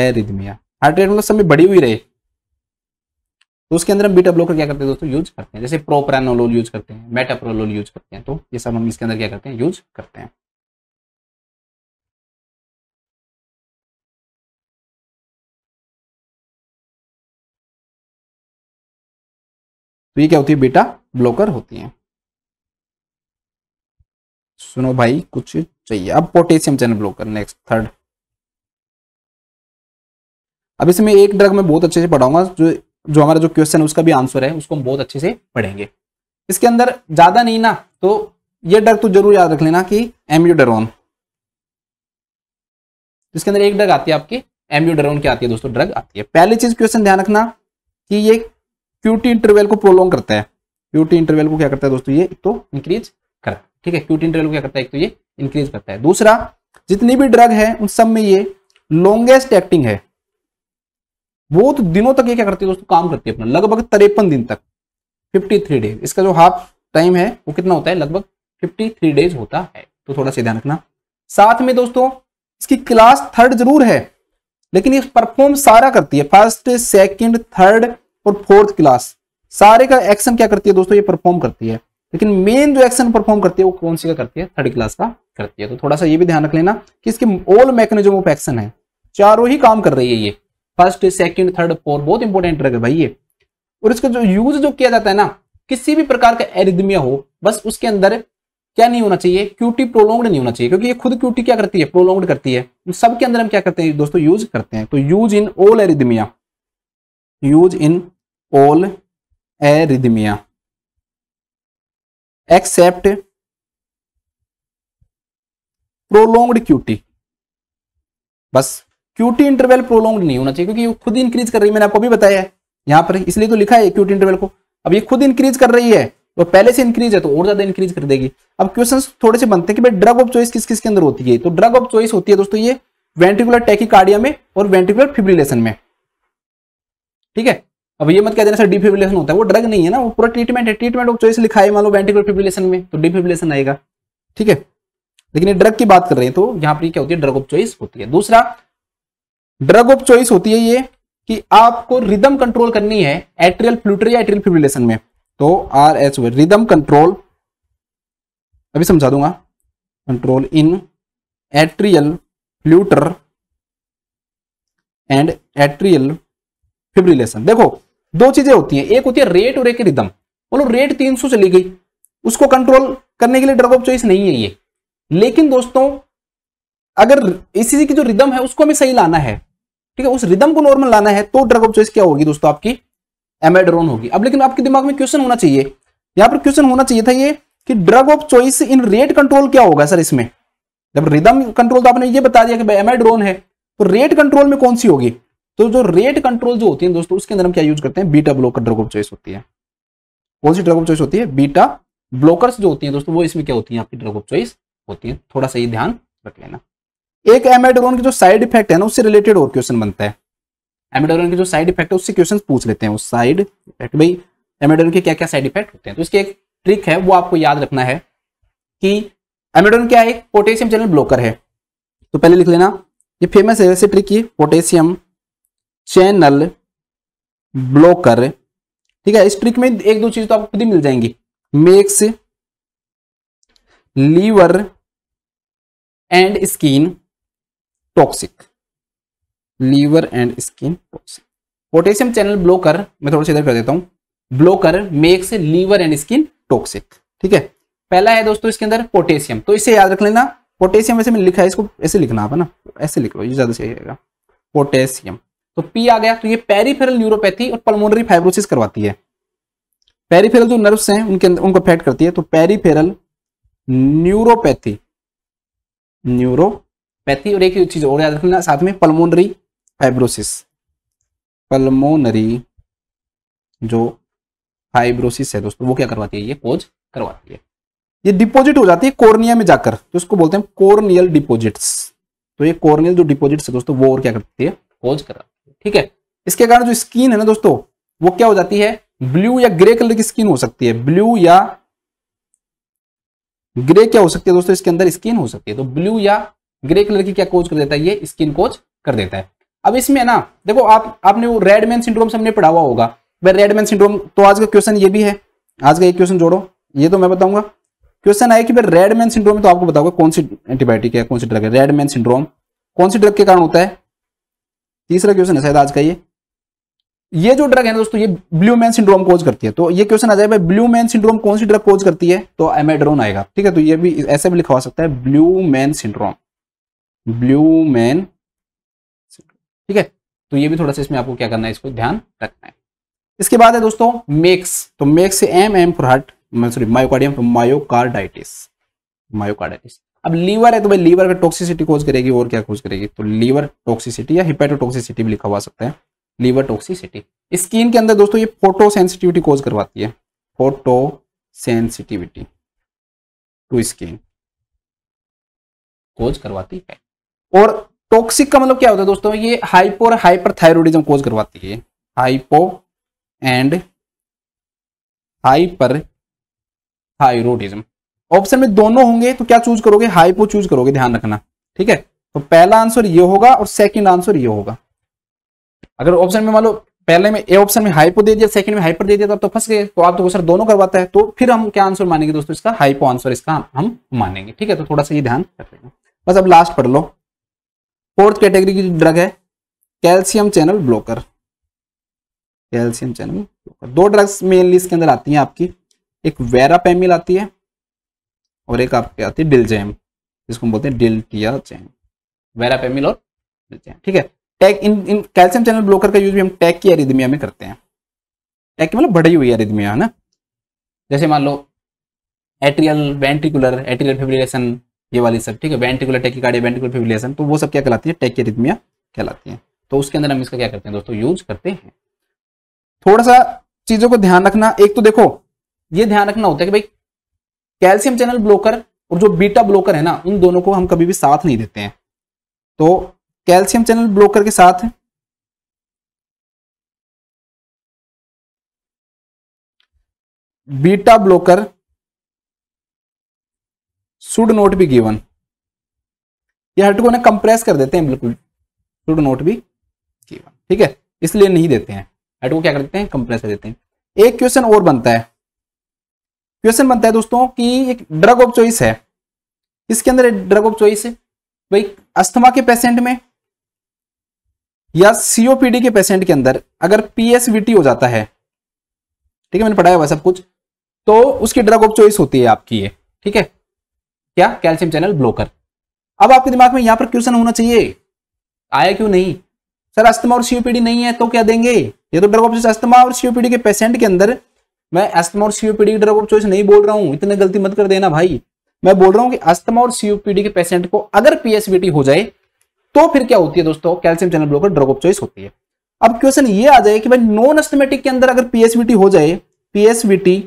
एरिदमिया हार्ट रेट मतलब सब में बढ़ी हुई रहे तो उसके अंदर हम बीटा ब्लॉकर क्या करते हैं दोस्तों यूज करते हैं जैसे प्रोप्रानोलोल यूज करते हैं मेटाप्रोलोल यूज करते हैं तो ये सब हम इसके अंदर क्या करते हैं यूज करते हैं तो ये क्या होती है बीटा ब्लॉकर होती है सुनो भाई कुछ चाहिए अब potassium channel blocker next third अब इसमें एक ड्रग में बहुत अच्छे से पढ़ाऊंगा जो जो हमारा जो क्वेश्चन है उसका भी आंसर है उसको हम बहुत अच्छे से पढ़ेंगे इसके अंदर ज्यादा नहीं ना तो ये ड्रग तो जरूर याद रख लेना कि एम्यूडरोन इसके अंदर एक ड्रग आती है आपकी एम्यूडरोन की आती है दोस्तों ड्रग आती है पहली चीज क्वेश्चन ध्यान रखना कि ये क्यूटी इंटरवेल को प्रोलोंग करता है क्यूटी इंटरवेल को क्या करता है दोस्तों ये तो इंक्रीज ठीक है क्यूट इंटरवल क्या करता है एक तो ये इंक्रीज करता है दूसरा जितनी भी ड्रग है उन सब में ये लॉन्गेस्ट एक्टिंग है वो तो दिनों तक ये क्या करती है दोस्तों काम करती है अपना लगभग तिरपन दिन तक 53 डेज इसका जो हाफ टाइम है वो कितना होता है लगभग 53 डेज होता है तो थोड़ा सा ध्यान रखना साथ में दोस्तों इसकी क्लास थर्ड जरूर है लेकिन ये परफॉर्म सारा करती है फर्स्ट सेकंड थर्ड और फोर्थ क्लास सारे का एक्शन क्या करती है दोस्तों ये परफॉर्म करती है लेकिन मेन जो एक्शन परफॉर्म करती है वो कौन सी का करती है थर्ड क्लास का करती है तो थोड़ा सा ये भी ध्यान रख लेना कि इसके ऑल मैकेनिज्म ऑफ एक्शन है चारों ही काम कर रही है ये फर्स्ट सेकंड थर्ड फोर्थ बहुत इंपॉर्टेंट रहेगा भाई ये और इसका जो यूज जो किया जाता है ना किसी भी प्रकार का एरिदमिया हो बस उसके अंदर क्या नहीं होना चाहिए क्यूटी प्रोलोंग्ड नहीं होना चाहिए क्योंकि ये खुद क्यूटी क्या करती है प्रोलोंग्ड करती है सबके अंदर हम क्या करते हैं दोस्तों यूज करते हैं तो use in all arrhythmia use in all arrhythmia except prolonged QT बस क्यूटी इंटरवल प्रोलोंग्ड नहीं होना चाहिए क्योंकि ये खुद इंक्रीज कर रही है मैंने आपको भी बताया है यहां पर इसलिए तो लिखा है क्यूटी इंटरवल को अब ये खुद इंक्रीज कर रही है वो पहले से इंक्रीज है तो और ज्यादा इंक्रीज कर देगी अब क्वेश्चन थोड़े से बनते हैं कि भाई ड्रग ऑफ चॉइस किस किस के अंदर होती है तो ड्रग ऑफ चॉइस होती है दोस्तों ये वेंट्रिकुलर टेकिकार्डिया में और वेंट्रिकुलर फिब्रिलेशन में ठीक है अब ये मत कह देना सर डिफिबुलेशन होता है वो ड्रग नहीं है ना वो पूरा ट्रीटमेंट है ट्रीटमेंट ऑफ चॉइस लिखा है मान लो वेंटिकुलर फिब्रिलेशन में तो डिफिबुलेशन आएगा ठीक है लेकिन ये ड्रग की बात कर रहे हैं तो यहाँ पर क्या होती है ड्रग ऑफ चॉइस होती है दूसरा ड्रग ऑफ चॉइस होती है ये कि आपको रिदम कंट्रोल करनी है एट्रियल फ्लूटर या एट्रियल फिब्रिलेशन में तो आर एच रिदम कंट्रोल अभी समझा दूंगा control in atrial flutter and atrial fibrillation देखो दो चीजें होती हैं एक होती है रेट और एक रिदम बोलो रेट 300 चली गई उसको कंट्रोल करने के लिए ड्रग ऑफ चॉइस नहीं है ये लेकिन दोस्तों अगर इसी की जो रिदम है उसको हमें सही लाना है ठीक है उस रिदम को नॉर्मल लाना है तो ड्रग ऑफ चॉइस क्या होगी दोस्तों आपकी एमेड्रोन होगी अब लेकिन आपके दिमाग में क्वेश्चन होना चाहिए यहां पर क्वेश्चन होना चाहिए था ये कि drug of choice in rate control क्या होगा सर इसमें जब रिदम कंट्रोल तो आपने ये बता दिया कि एमेड्रोन है तो रेट कंट्रोल में कौन सी होगी तो जो रेट कंट्रोल जो होती है दोस्तों उसके अंदर हम क्या यूज करते हैं beta blocker drug of choice होती है कौन सी ड्रग ऑफ चॉइस होती है बीटा ब्लॉकर्स जो होती है दोस्तों वो इसमें क्या होती है आपकी ड्रग ऑफ चॉइस होती है थोड़ा सा ये ध्यान रख लेना एक एमेडोरॉन के जो साइड इफेक्ट है ना उससे रिलेटेड और क्वेश्चन बनता है एमेडोरॉन के जो साइड इफेक्ट है उससे क्वेश्चन पूछ लेते हैं साइड इफेक्ट भाई एमेडोरॉन के क्या क्या साइड इफेक्ट होते हैं तो इसकी एक ट्रिक है वो आपको याद रखना है कि एमेडोरॉन क्या है पोटेशियम चैनल ब्लॉकर है तो पहले लिख लेना ये फेमस है ऐसे ट्रिक ये पोटेशियम चैनल ब्लॉकर ठीक है इस ट्रिक में एक दो चीज तो आपको खुद ही मिल जाएंगी makes liver and skin toxic liver and skin toxic potassium channel blocker मैं थोड़ा सा इधर कर देता हूं blocker makes liver and skin toxic ठीक है पहला है दोस्तों इसके अंदर पोटेशियम तो इसे याद रख लेना पोटेशियम वैसे मैंने लिखा है इसको ऐसे लिखना आप है ना ऐसे लिख लो ये ज्यादा सही रहेगा पोटेशियम तो पी आ गया तो ये पेरीफेरल न्यूरोपैथी और पल्मोनरी फाइब्रोसिस करवाती है पेरीफेरल जो नर्व्स हैं उनके अंदर उनको अफेक्ट करती है तो पेरीफेरल न्यूरोपैथी न्यूरोपैथी और एक चीज और याद रखना साथ में पल्मोनरी फाइब्रोसिस पल्मोनरी जो फाइब्रोसिस है दोस्तों वो क्या करवाती है ये पोज करवाती है ये डिपोजिट हो जाती है कोर्निया में जाकर तो इसको बोलते हैं कोर्नियल डिपोजिट्स तो ये कोर्नियल जो डिपोजिट्स है दोस्तों वो और क्या करती है पोज करा ठीक है इसके कारण जो स्किन है ना दोस्तों वो क्या हो जाती है ब्लू या ग्रे कलर की स्किन हो सकती है ब्लू या ग्रे क्या हो सकती है दोस्तों इसके अंदर स्किन हो सकती है तो ब्लू या ग्रे कलर की क्या कोच कर देता है ये स्किन कोच कर देता है अब इसमें ना देखो आप आपने वो रेडमैन सिंड्रोम सबने पढ़ा हुआ होगा भाई रेडमैन सिंड्रोम तो आज का क्वेश्चन ये भी है आज का एक क्वेश्चन जोड़ो ये तो मैं बताऊंगा क्वेश्चन आया कि भाई रेडमैन सिंड्रोम तो आपको बताऊंगा कौन सी एंटीबायोटिक है कौन सी ड्रग है रेडमैन सिंड्रोम कौन सी ड्रग के कारण होता है तीसरा क्वेश्चन है शायद आज का ये ये जो ड्रग है ना दोस्तों ये ब्लू मैन सिंड्रोम कोज करती है तो ये क्वेश्चन आ जाएगा ब्लू मैन सिंड्रोम कौन सी ड्रग कोज करती है तो एमेड्रोन आएगा ठीक है तो ये भी ऐसे भी लिखवा सकता है blue man syndrome blue man ठीक है तो ये भी थोड़ा सा इसमें आपको क्या करना है इसको ध्यान रखना है इसके बाद है दोस्तों मेक्स तो makes M M for heart sorry myocardium तो मायोकार्डाइटिस मायोकार्डाइटिस अब लीवर है तो भाई लीवर का टॉक्सिसिटी कोज करेगी और क्या कोज करेगी तो लीवर टॉक्सिसिटी या हिपेटोटॉक्सिसिटी भी लिखा हुआ सकते हैं लीवर टॉक्सिसिटी स्किन के अंदर दोस्तों ये फोटो सेंसिटिविटी कोज करवाती है photosensitivity to skin cause करवाती है और टॉक्सिक का मतलब क्या होता है दोस्तों ये हाइपो और हाइपर थायरोडिज्म कोज करवाती है hypo and hyper thyroidism option में दोनों होंगे तो क्या चूज करोगे हाइपो चूज करोगे ध्यान रखना ठीक है तो पहला आंसर ये होगा और सेकंड आंसर ये होगा अगर ऑप्शन में मान लो पहले में ए ऑप्शन में हाइपो दे दिया सेकंड में हाइपर दे दिया तो आप तो फंस गए तो आप तो सर दोनों करवाता है तो फिर हम क्या आंसर मानेंगे दोस्तों इसका हाइपो आंसर इसका हम मानेंगे ठीक है तो थोड़ा सा ये ध्यान रखेंगे बस अब लास्ट पढ़ लो फोर्थ कैटेगरी की ड्रग है calcium channel blocker calcium channel blocker दो ड्रग्स मेनली इसके अंदर आती हैं आपकी एक वेरापेमिल आती है और एक आपके आती है डिल जैम जिसको हम बोलते हैं डिल्टिया जैम वेरापेमिल और जैम ठीक है टैक इन इन कैल्शियम चैनल ब्लॉकर का यूज भी हम टैक की अरिदमिया में करते हैं टैक की मतलब बढ़ी हुई अरिदमिया है ना जैसे मान लो एट्रियल वेंट्रिकुलर एट्रियल फिब्रिलेशन ये वाली सब ठीक है वेंट्रिकुलर टेकिकार्डिया वेंट्रिकुलर फिब्रिलेशन तो वो सब क्या कहलाती है टैक की अरिदमिया कहलाती है तो उसके अंदर हम इसका क्या करते हैं दोस्तों यूज करते हैं थोड़ा सा चीज़ों को ध्यान रखना एक तो देखो ये ध्यान रखना होता है कि भाई कैल्शियम चैनल ब्लॉकर और जो बीटा ब्लॉकर है ना उन दोनों को हम कभी भी साथ नहीं देते हैं तो कैल्शियम चैनल ब्लॉकर के साथ beta blocker should not be given ये हर्ट को ना कंप्रेस कर देते हैं बिल्कुल शुड नॉट बी गिवन ठीक है इसलिए नहीं देते हैं हर्ट को क्या कर देते हैं कंप्रेस कर देते हैं एक क्वेश्चन और बनता है क्वेश्चन बनता है दोस्तों कि एक ड्रग ऑफ चॉइस है इसके अंदर ड्रग ऑफ चॉइस है भाई अस्थमा के पेशेंट में या सीओपीडी के पेशेंट के अंदर अगर पीएसवीटी हो जाता है ठीक है मैंने पढ़ाया हुआ सब कुछ तो उसकी ड्रग ऑफ चॉइस होती है आपकी ये ठीक है क्या कैल्शियम चैनल ब्लॉकर अब आपके दिमाग में यहां पर क्वेश्चन होना चाहिए आया क्यों नहीं सर अस्थमा और सीओपीडी नहीं है तो क्या देंगे ये तो ड्रग ऑफ चॉइस अस्थमा और सीओपीडी के पेशेंट के अंदर मैं अस्थमा और सीओपीडी ड्रग ऑफ चॉइस नहीं बोल रहा हूँ इतने गलती मत कर देना भाई मैं बोल रहा हूँ कि अस्थमा और सीओपीडी के पेशेंट को अगर पीएसबीटी हो जाए तो फिर क्या होती है दोस्तों calcium channel blocker drug of choice होती है अब क्वेश्चन ये आ जाए कि भाई नॉन एस्थमेटिक के अंदर अगर पीएसबीटी हो जाए पीएसबीटी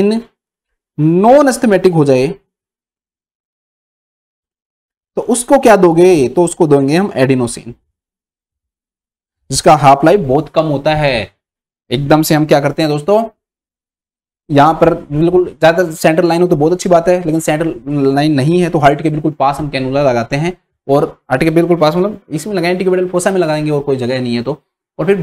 इन नॉन एस्थमेटिक हो जाए तो उसको क्या दोगे तो उसको दोगे हम एडिनोसिन जिसका हाफ लाइफ बहुत कम होता है एकदम से हम क्या करते हैं दोस्तों यहाँ पर बिल्कुल ज़्यादा सेंट्रल लाइन हो तो बहुत अच्छी बात है लेकिन सेंट्रल लाइन नहीं है तो हार्ट के बिल्कुल पास हम कैनुला लगाते हैं और हार्ट के बिल्कुल पास मतलब इसमें लगाएं टिकबेडल फोसा में लगाएंगे और कोई जगह नहीं है तो और फिर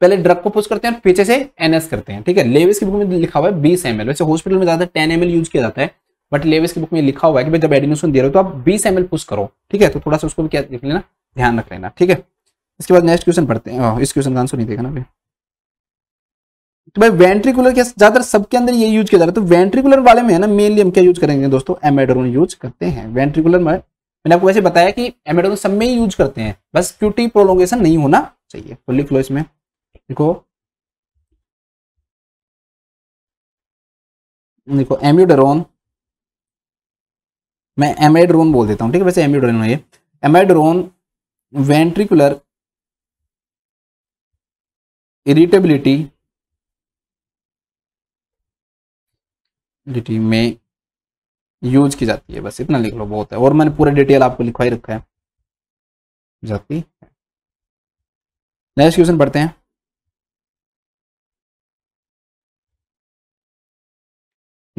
पहले ड्रग को पुश करते हैं और पीछे से एनएस करते हैं ठीक है लेविस की बुक में लिखा हुआ है बीस एम वैसे हॉस्पिटल में ज़्यादा टेन एम यूज किया जाता है बट लेविस की बुक में लिखा हुआ है कि भाई जब एडमिशन दे रहे हो तो आप बीस एम पुश करो ठीक है तो थोड़ा सा उसको भी क्या देख लेना ध्यान रख लेना ठीक है इसके बाद नेक्स्ट क्वेश्चन पढ़ते हैं इस क्वेश्चन का आंसर नहीं देखना भाई तो भाई वेंट्रिकुलर के ज्यादातर सबके अंदर ये यूज किया जा रहा है तो वेंट्रिकुलर वाले में है ना मेनली हम क्या यूज करेंगे दोस्तों एमेडोरोन यूज करते हैं वेंट्रिकुलर में मैंने आपको वैसे बताया कि एमेडोरोन सब में ही यूज करते हैं बस क्यूटी प्रोलोंगेशन नहीं होना चाहिए तो लिख लो इसमें देखो देखो एम्यूडरोन मैं एमेड्रोन बोल देता हूँ ठीक है वैसे एम्यूडरोन है ये एमेड्रोन वेंट्रिकुलर इरिटेबिलिटी डिटी में यूज की जाती है बस इतना लिख लो बहुत है और मैंने पूरा डिटेल आपको लिखवा ही रखा है जाती है नेक्स्ट क्वेश्चन पढ़ते हैं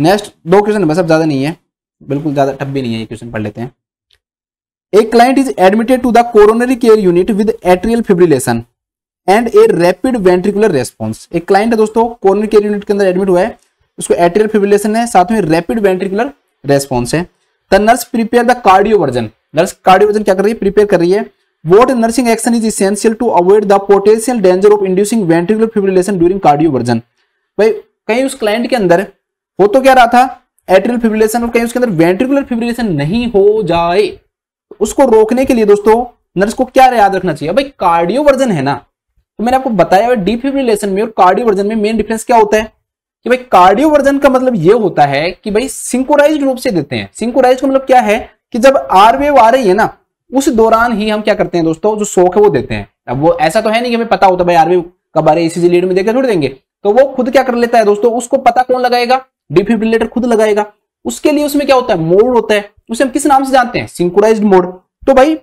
नेक्स्ट दो क्वेश्चन बस अब ज़्यादा नहीं है बिल्कुल ज़्यादा टफ भी नहीं है ये क्वेश्चन पढ़ लेते हैं A client is admitted to the coronary care unit with atrial fibrillation and a rapid ventricular response एक क्लाइंट है दोस्तों कोरोनरी केयर यूनिट के अंदर एडमिट हुआ है उसको एट्रियल फिब्रिलेशन है साथ में रैपिड वेंट्रिकुलर रेस्पॉन्स है the nurse prepare the cardioversion nurse cardioversion क्या कर रही है प्रिपेयर कर रही है what nursing action is is to avoid the potential danger of inducing ventricular fibrillation during cardioversion भाई कहीं उस क्लाइंट के अंदर हो तो क्या रहा था एट्रियल फिब्रिलेशन और कहीं उसके अंदर वेंट्रिकुलर फिब्रिलेशन नहीं हो जाए उसको रोकने के लिए दोस्तों नर्स को क्या याद रखना चाहिए भाई कार्डियो वर्जन है ना तो मैंने आपको बताया डिफिब्रिलेशन में और कार्डियो वर्जन में मेन डिफरेंस क्या होता है कि भाई कार्डियो वर्जन का मतलब ये होता है कि भाई सिंकोराइज रूप से देते हैं सिंकोराइज का मतलब क्या है कि जब आर वेव आ रही है ना उस दौरान ही हम क्या करते हैं दोस्तों जो शोक है वो देते हैं अब वो ऐसा तो है नहीं कि हमें पता होता भाई आर वेव कब आ रही है इसी लीड में देकर जुड़ देंगे तो वो खुद क्या कर लेता है दोस्तों उसको पता कौन लगाएगा डिफिब्रिलेटर खुद लगाएगा उसके लिए उसमें क्या होता है मोड होता है उसे हम किस नाम से जानते हैं सिंकोराइज मोड तो भाई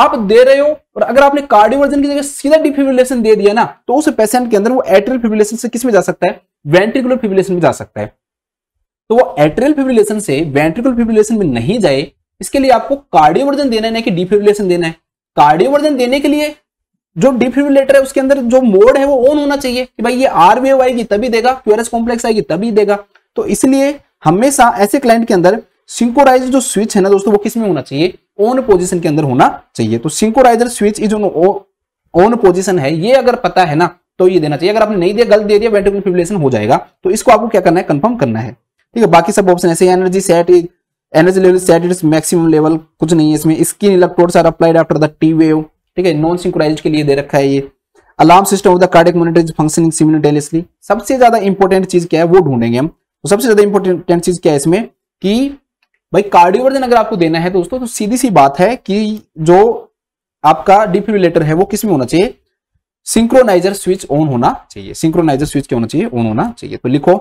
आप दे रहे हो और अगर आपने कार्डियोवर्जन की जगह सीधा डिफिब्रिलेशन दे दिया ना तो उस पेशेंट के अंदर वो एट्रियल फिब्रिलेशन से किस में जा सकता है वेंट्रिकुलर फिब्रिलेशन में जा सकता है तो वो एट्रियल फिब्रिलेशन से वेंट्रिकुलर फिब्रिलेशन में नहीं जाए इसके लिए आपको कार्डियोवर्जन देना है ना कि डिफिब्रिलेशन देना है कार्डियोवर्जन देने के लिए जो डिफिब्रिलेटर है उसके अंदर जो मोड है वो ऑन होना चाहिए कि भाई ये आर वेव आएगी तभी देगा क्यूआरएस कॉम्प्लेक्स आएगी तभी देगा तो इसलिए हमेशा ऐसे क्लाइंट के अंदर सिंकोराइज जो स्विच है ना दोस्तों वो किस में होना चाहिए ऑन पोजीशन के अंदर होना चाहिए तो synchronizer switch is on position है ये अगर पता है ना तो ये देना चाहिए अगर आपने नहीं दिया गलत दे दिया वेंटिकुलर फिब्रिलेशन हो जाएगा तो इसको आपको क्या करना है कंफर्म करना है ठीक है बाकी सब ऑप्शन ऐसे energy set is energy level set its maximum level कुछ नहीं है इसमें skin electrodes are applied after the T wave ठीक है नॉन सिंक्राइज के लिए दे रखा है ये alarm system of the cardiac monitor is functioning simultaneously सबसे ज्यादा इंपॉर्टेंट चीज क्या है वो ढूंढेंगे हम तो सबसे ज्यादा इंपॉर्टेंट चीज क्या है इसमें कि भाई कार्डियोवर्जन अगर आपको देना है दोस्तों तो सीधी सी बात है कि जो आपका डिफ्यूबुलेटर है वो किस में होना चाहिए सिंक्रोनाइजर स्विच ऑन होना चाहिए सिंक्रोनाइजर स्विच क्या होना चाहिए ऑन होना चाहिए तो लिखो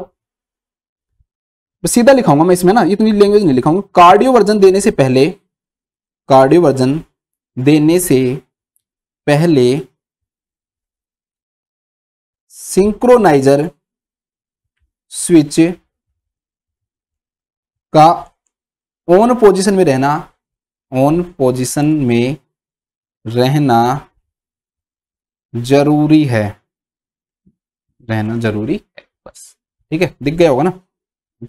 सीधा लिखाऊंगा मैं इसमें ना इतनी तो लैंग्वेज नहीं लिखाऊंगा कार्डियोवर्जन देने से पहले कार्डियोवर्जन देने से पहले सिंक्रोनाइजर स्विच का ऑन पोजीशन में रहना ऑन पोजीशन में रहना जरूरी है रहना जरूरी है बस ठीक है दिख गया होगा ना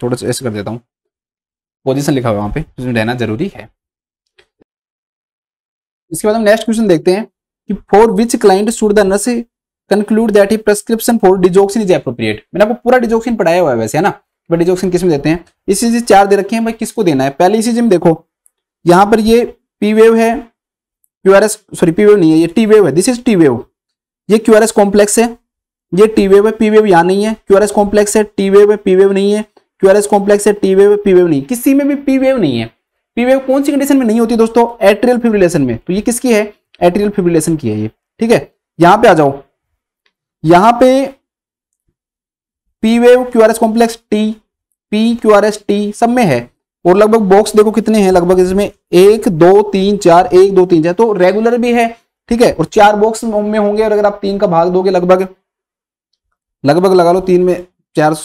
थोड़ा सा ऐसे कर देता हूँ पोजीशन लिखा हुआ वहां पे उसमें रहना जरूरी है इसके बाद हम नेक्स्ट क्वेश्चन देखते हैं कि for which client should the nurse conclude that he prescription for digoxin is appropriate मैंने आपको पूरा डिजोक्सिन पढ़ाया हुआ है वैसे है ना बड़े ऑप्शन किस में देते हैं इसी चीज चार दे रखे हैं भाई किसको देना है पहले इसी में देखो यहाँ पर ये पी वेव है Q R S sorry P wave नहीं है ये टी वेव है दिस इज टी वेव ये क्यू आर एस कॉम्प्लेक्स है ये टी वेव है पी वेव यहाँ नहीं है क्यू आर एस कॉम्प्लेक्स है टी वेव है पी वेव नहीं है क्यू आर एस कॉम्प्लेक्स है टी वेव है पी वेव नहीं किसी में भी पी वेव नहीं है पी वेव कौन सी कंडीशन में नहीं होती दोस्तों एट्रियल फिब्रिलेशन में तो ये किसकी है एट्रियल फिब्रिलेशन की है ये ठीक है यहाँ पे आ जाओ यहाँ पे P wave Q R S complex T P Q R S T सब में है और लगभग बॉक्स देखो कितने हैं लगभग इसमें एक दो तीन चार एक दो तीन चार तो रेगुलर भी है ठीक है और चार बॉक्स में होंगे और अगर आप तीन का भाग दोगे लगभग लगभग लगा लो तीन में चार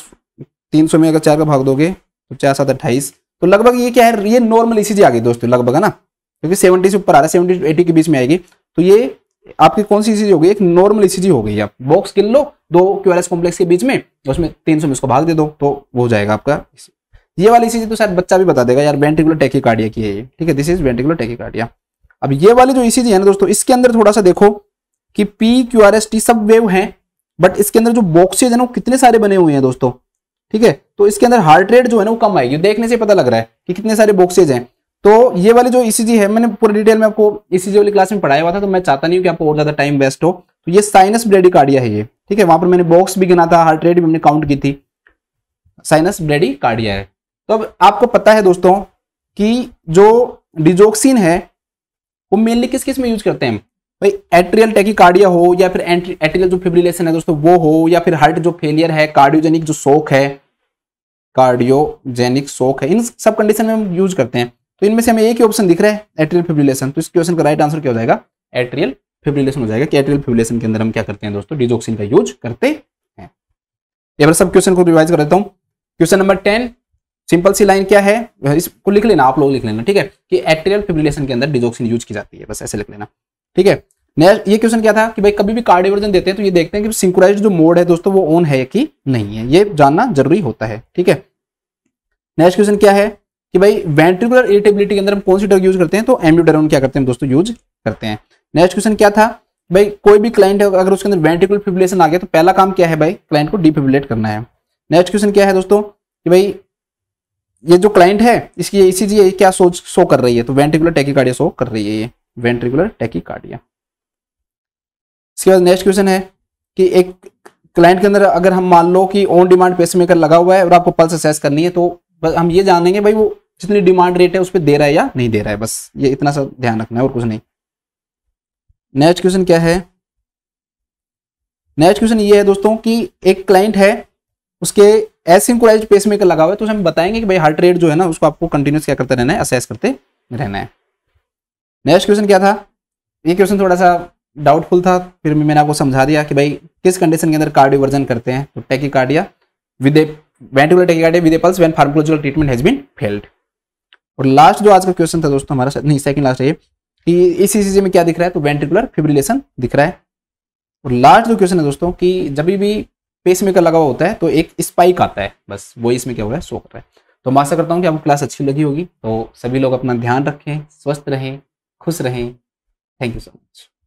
तीन सौ में अगर चार का भाग दोगे तो चार सात अट्ठाईस तो लगभग ये क्या है ये नॉर्मल इसी से आ गई दोस्तों लगभग है ना क्योंकि सेवेंटी से ऊपर आ रहा है सेवेंटी एटी के बीच में आएगी तो ये आपकी कौन सी सीजी हो गई एक नॉर्मल सीजी हो गई आप बॉक्स किन लो दो क्यूआरएस कॉम्प्लेक्स के बीच में उसमें तीन सौ में उसको भाग दे दो तो वो हो जाएगा आपका ये वाली सीजी तो शायद बच्चा भी बता देगा यार वेंटिकुलर टेकिकार्डिया की है ये ठीक है दिस इज वेंटिकुलर टेकिकार्डिया अब ये वाली जो ईसीजी है ना दोस्तों इसके अंदर थोड़ा सा देखो कि P Q R S T सब वेव है बट इसके अंदर जो बॉक्सेज है ना वो कितने सारे बने हुए हैं दोस्तों ठीक है तो इसके अंदर हार्ट रेट जो है ना वो कम आएगी देखने से पता लग रहा है कि कितने सारे बॉक्सेज हैं तो ये वाली जो ईसीजी e है मैंने पूरी डिटेल में आपको ईसीजी e वाली क्लास में पढ़ाया हुआ था तो मैं चाहता नहीं हूँ कि आपको और ज्यादा टाइम वेस्ट हो तो ये साइनस कार्डिया है ये ठीक है वहां पर मैंने बॉक्स भी गिना था हार्ट रेट भी हमने काउंट की थी साइनस कार्डिया है तो अब आपको पता है दोस्तों कि जो डिजोक्सिन है वो मेनली किस किस में यूज करते हैं भाई एट्रियल टेकिकार्डिया हो या फिर एट्रियल जो फिब्रिलेशन है दोस्तों वो हो या फिर हार्ट जो फेलियर है कार्डियोजेनिक जो शोक है कार्डियोजेनिक शोक है इन सब कंडीशन में हम यूज करते हैं तो इनमें से हमें एक ही ऑप्शन दिख रहा है एट्रियल फिब्रिलेशन तो इस क्वेश्चन का राइट आंसर क्या हो जाएगा एट्रियल फिब्रिलेशन हो जाएगा कि एट्रियल फिब्रिलेशन के अंदर हम क्या करते हैं दोस्तों डिजोक्सिन का यूज करते हैं ये बार सब क्वेश्चन को रिवाइज कर देता हूँ question number ten simple C line क्या है इसको लिख लेना आप लोग लिख लेना ठीक है कि एट्रियल फिब्रिलेशन के अंदर डिजोक्सिन यूज की जाती है बस ऐसे लिख लेना ठीक है नेक्स्ट ये क्वेश्चन क्या था कि भाई कभी भी कार्डिवर्जन देते हैं तो ये देखते हैं कि सिंक्राइज जो मोड है दोस्तों वो ऑन है कि नहीं है ये जानना जरूरी होता है ठीक है नेक्स्ट क्वेश्चन क्या है कि भाई वेंट्रिकुलर इरिटेबिलिटी के अंदर हम कौन सी ड्रग यूज करते हैं तो एम्ब्यूडरोन क्या करते हैं दोस्तों यूज करते हैं नेक्स्ट क्वेश्चन क्या था भाई कोई भी क्लाइंट है अगर उसके अंदर वेंट्रिकुलर फिब्रिलेशन आ गया तो पहला काम क्या है भाई क्लाइंट को डिफिब्रिलेट करना है नेक्स्ट क्वेश्चन क्या है दोस्तों कि भाई ये जो क्लाइंट है इसकी इसी ये क्या सोच शो कर रही है तो वेंट्रिकुलर टैकिकार्डिया शो कर रही है ये वेंट्रिकुलर टैकिकार्डिया इसके बाद नेक्स्ट क्वेश्चन है कि एक क्लाइंट के अंदर अगर हम मान लो कि ऑन डिमांड पेसमेकर लगा हुआ है और आपको पल्स असेस करनी है तो बस हम ये जानेंगे भाई वो जितनी डिमांड रेट है उस पर दे रहा है या नहीं दे रहा है बस ये इतना सा ध्यान रखना है और कुछ नहीं नेक्स्ट क्वेश्चन क्या है नेक्स्ट क्वेश्चन ये है दोस्तों कि एक क्लाइंट है उसके एसिंक्रोनाइज पेसमेकर लगा हुआ है तो हम बताएंगे कि भाई हार्ट रेट जो है ना उसको आपको कंटिन्यूस क्या करते रहना है असेस करते रहना है नेक्स्ट क्वेश्चन क्या था ये क्वेश्चन थोड़ा सा डाउटफुल था फिर मैंने आपको समझा दिया कि भाई किस कंडीशन के अंदर कार्डियोवर्जन करते हैं तो tachycardia with a ventricular tachycardia with a pulse when pharmacological treatment has been failed और लास्ट जो आज का क्वेश्चन था दोस्तों हमारा नहीं सेकंड लास्ट है कि इस चीज में क्या दिख रहा है तो वेंटिकुलर फिब्रिलेशन दिख रहा है और लास्ट जो क्वेश्चन है दोस्तों कि जब भी पेस मेकर लगा हुआ होता है तो एक स्पाइक आता है बस वो इसमें क्या हो रहा है शो कर रहा है तो मैं आशा करता हूँ कि आपको क्लास अच्छी लगी होगी तो सभी लोग अपना ध्यान रखें स्वस्थ रहें खुश रहें थैंक यू सो मच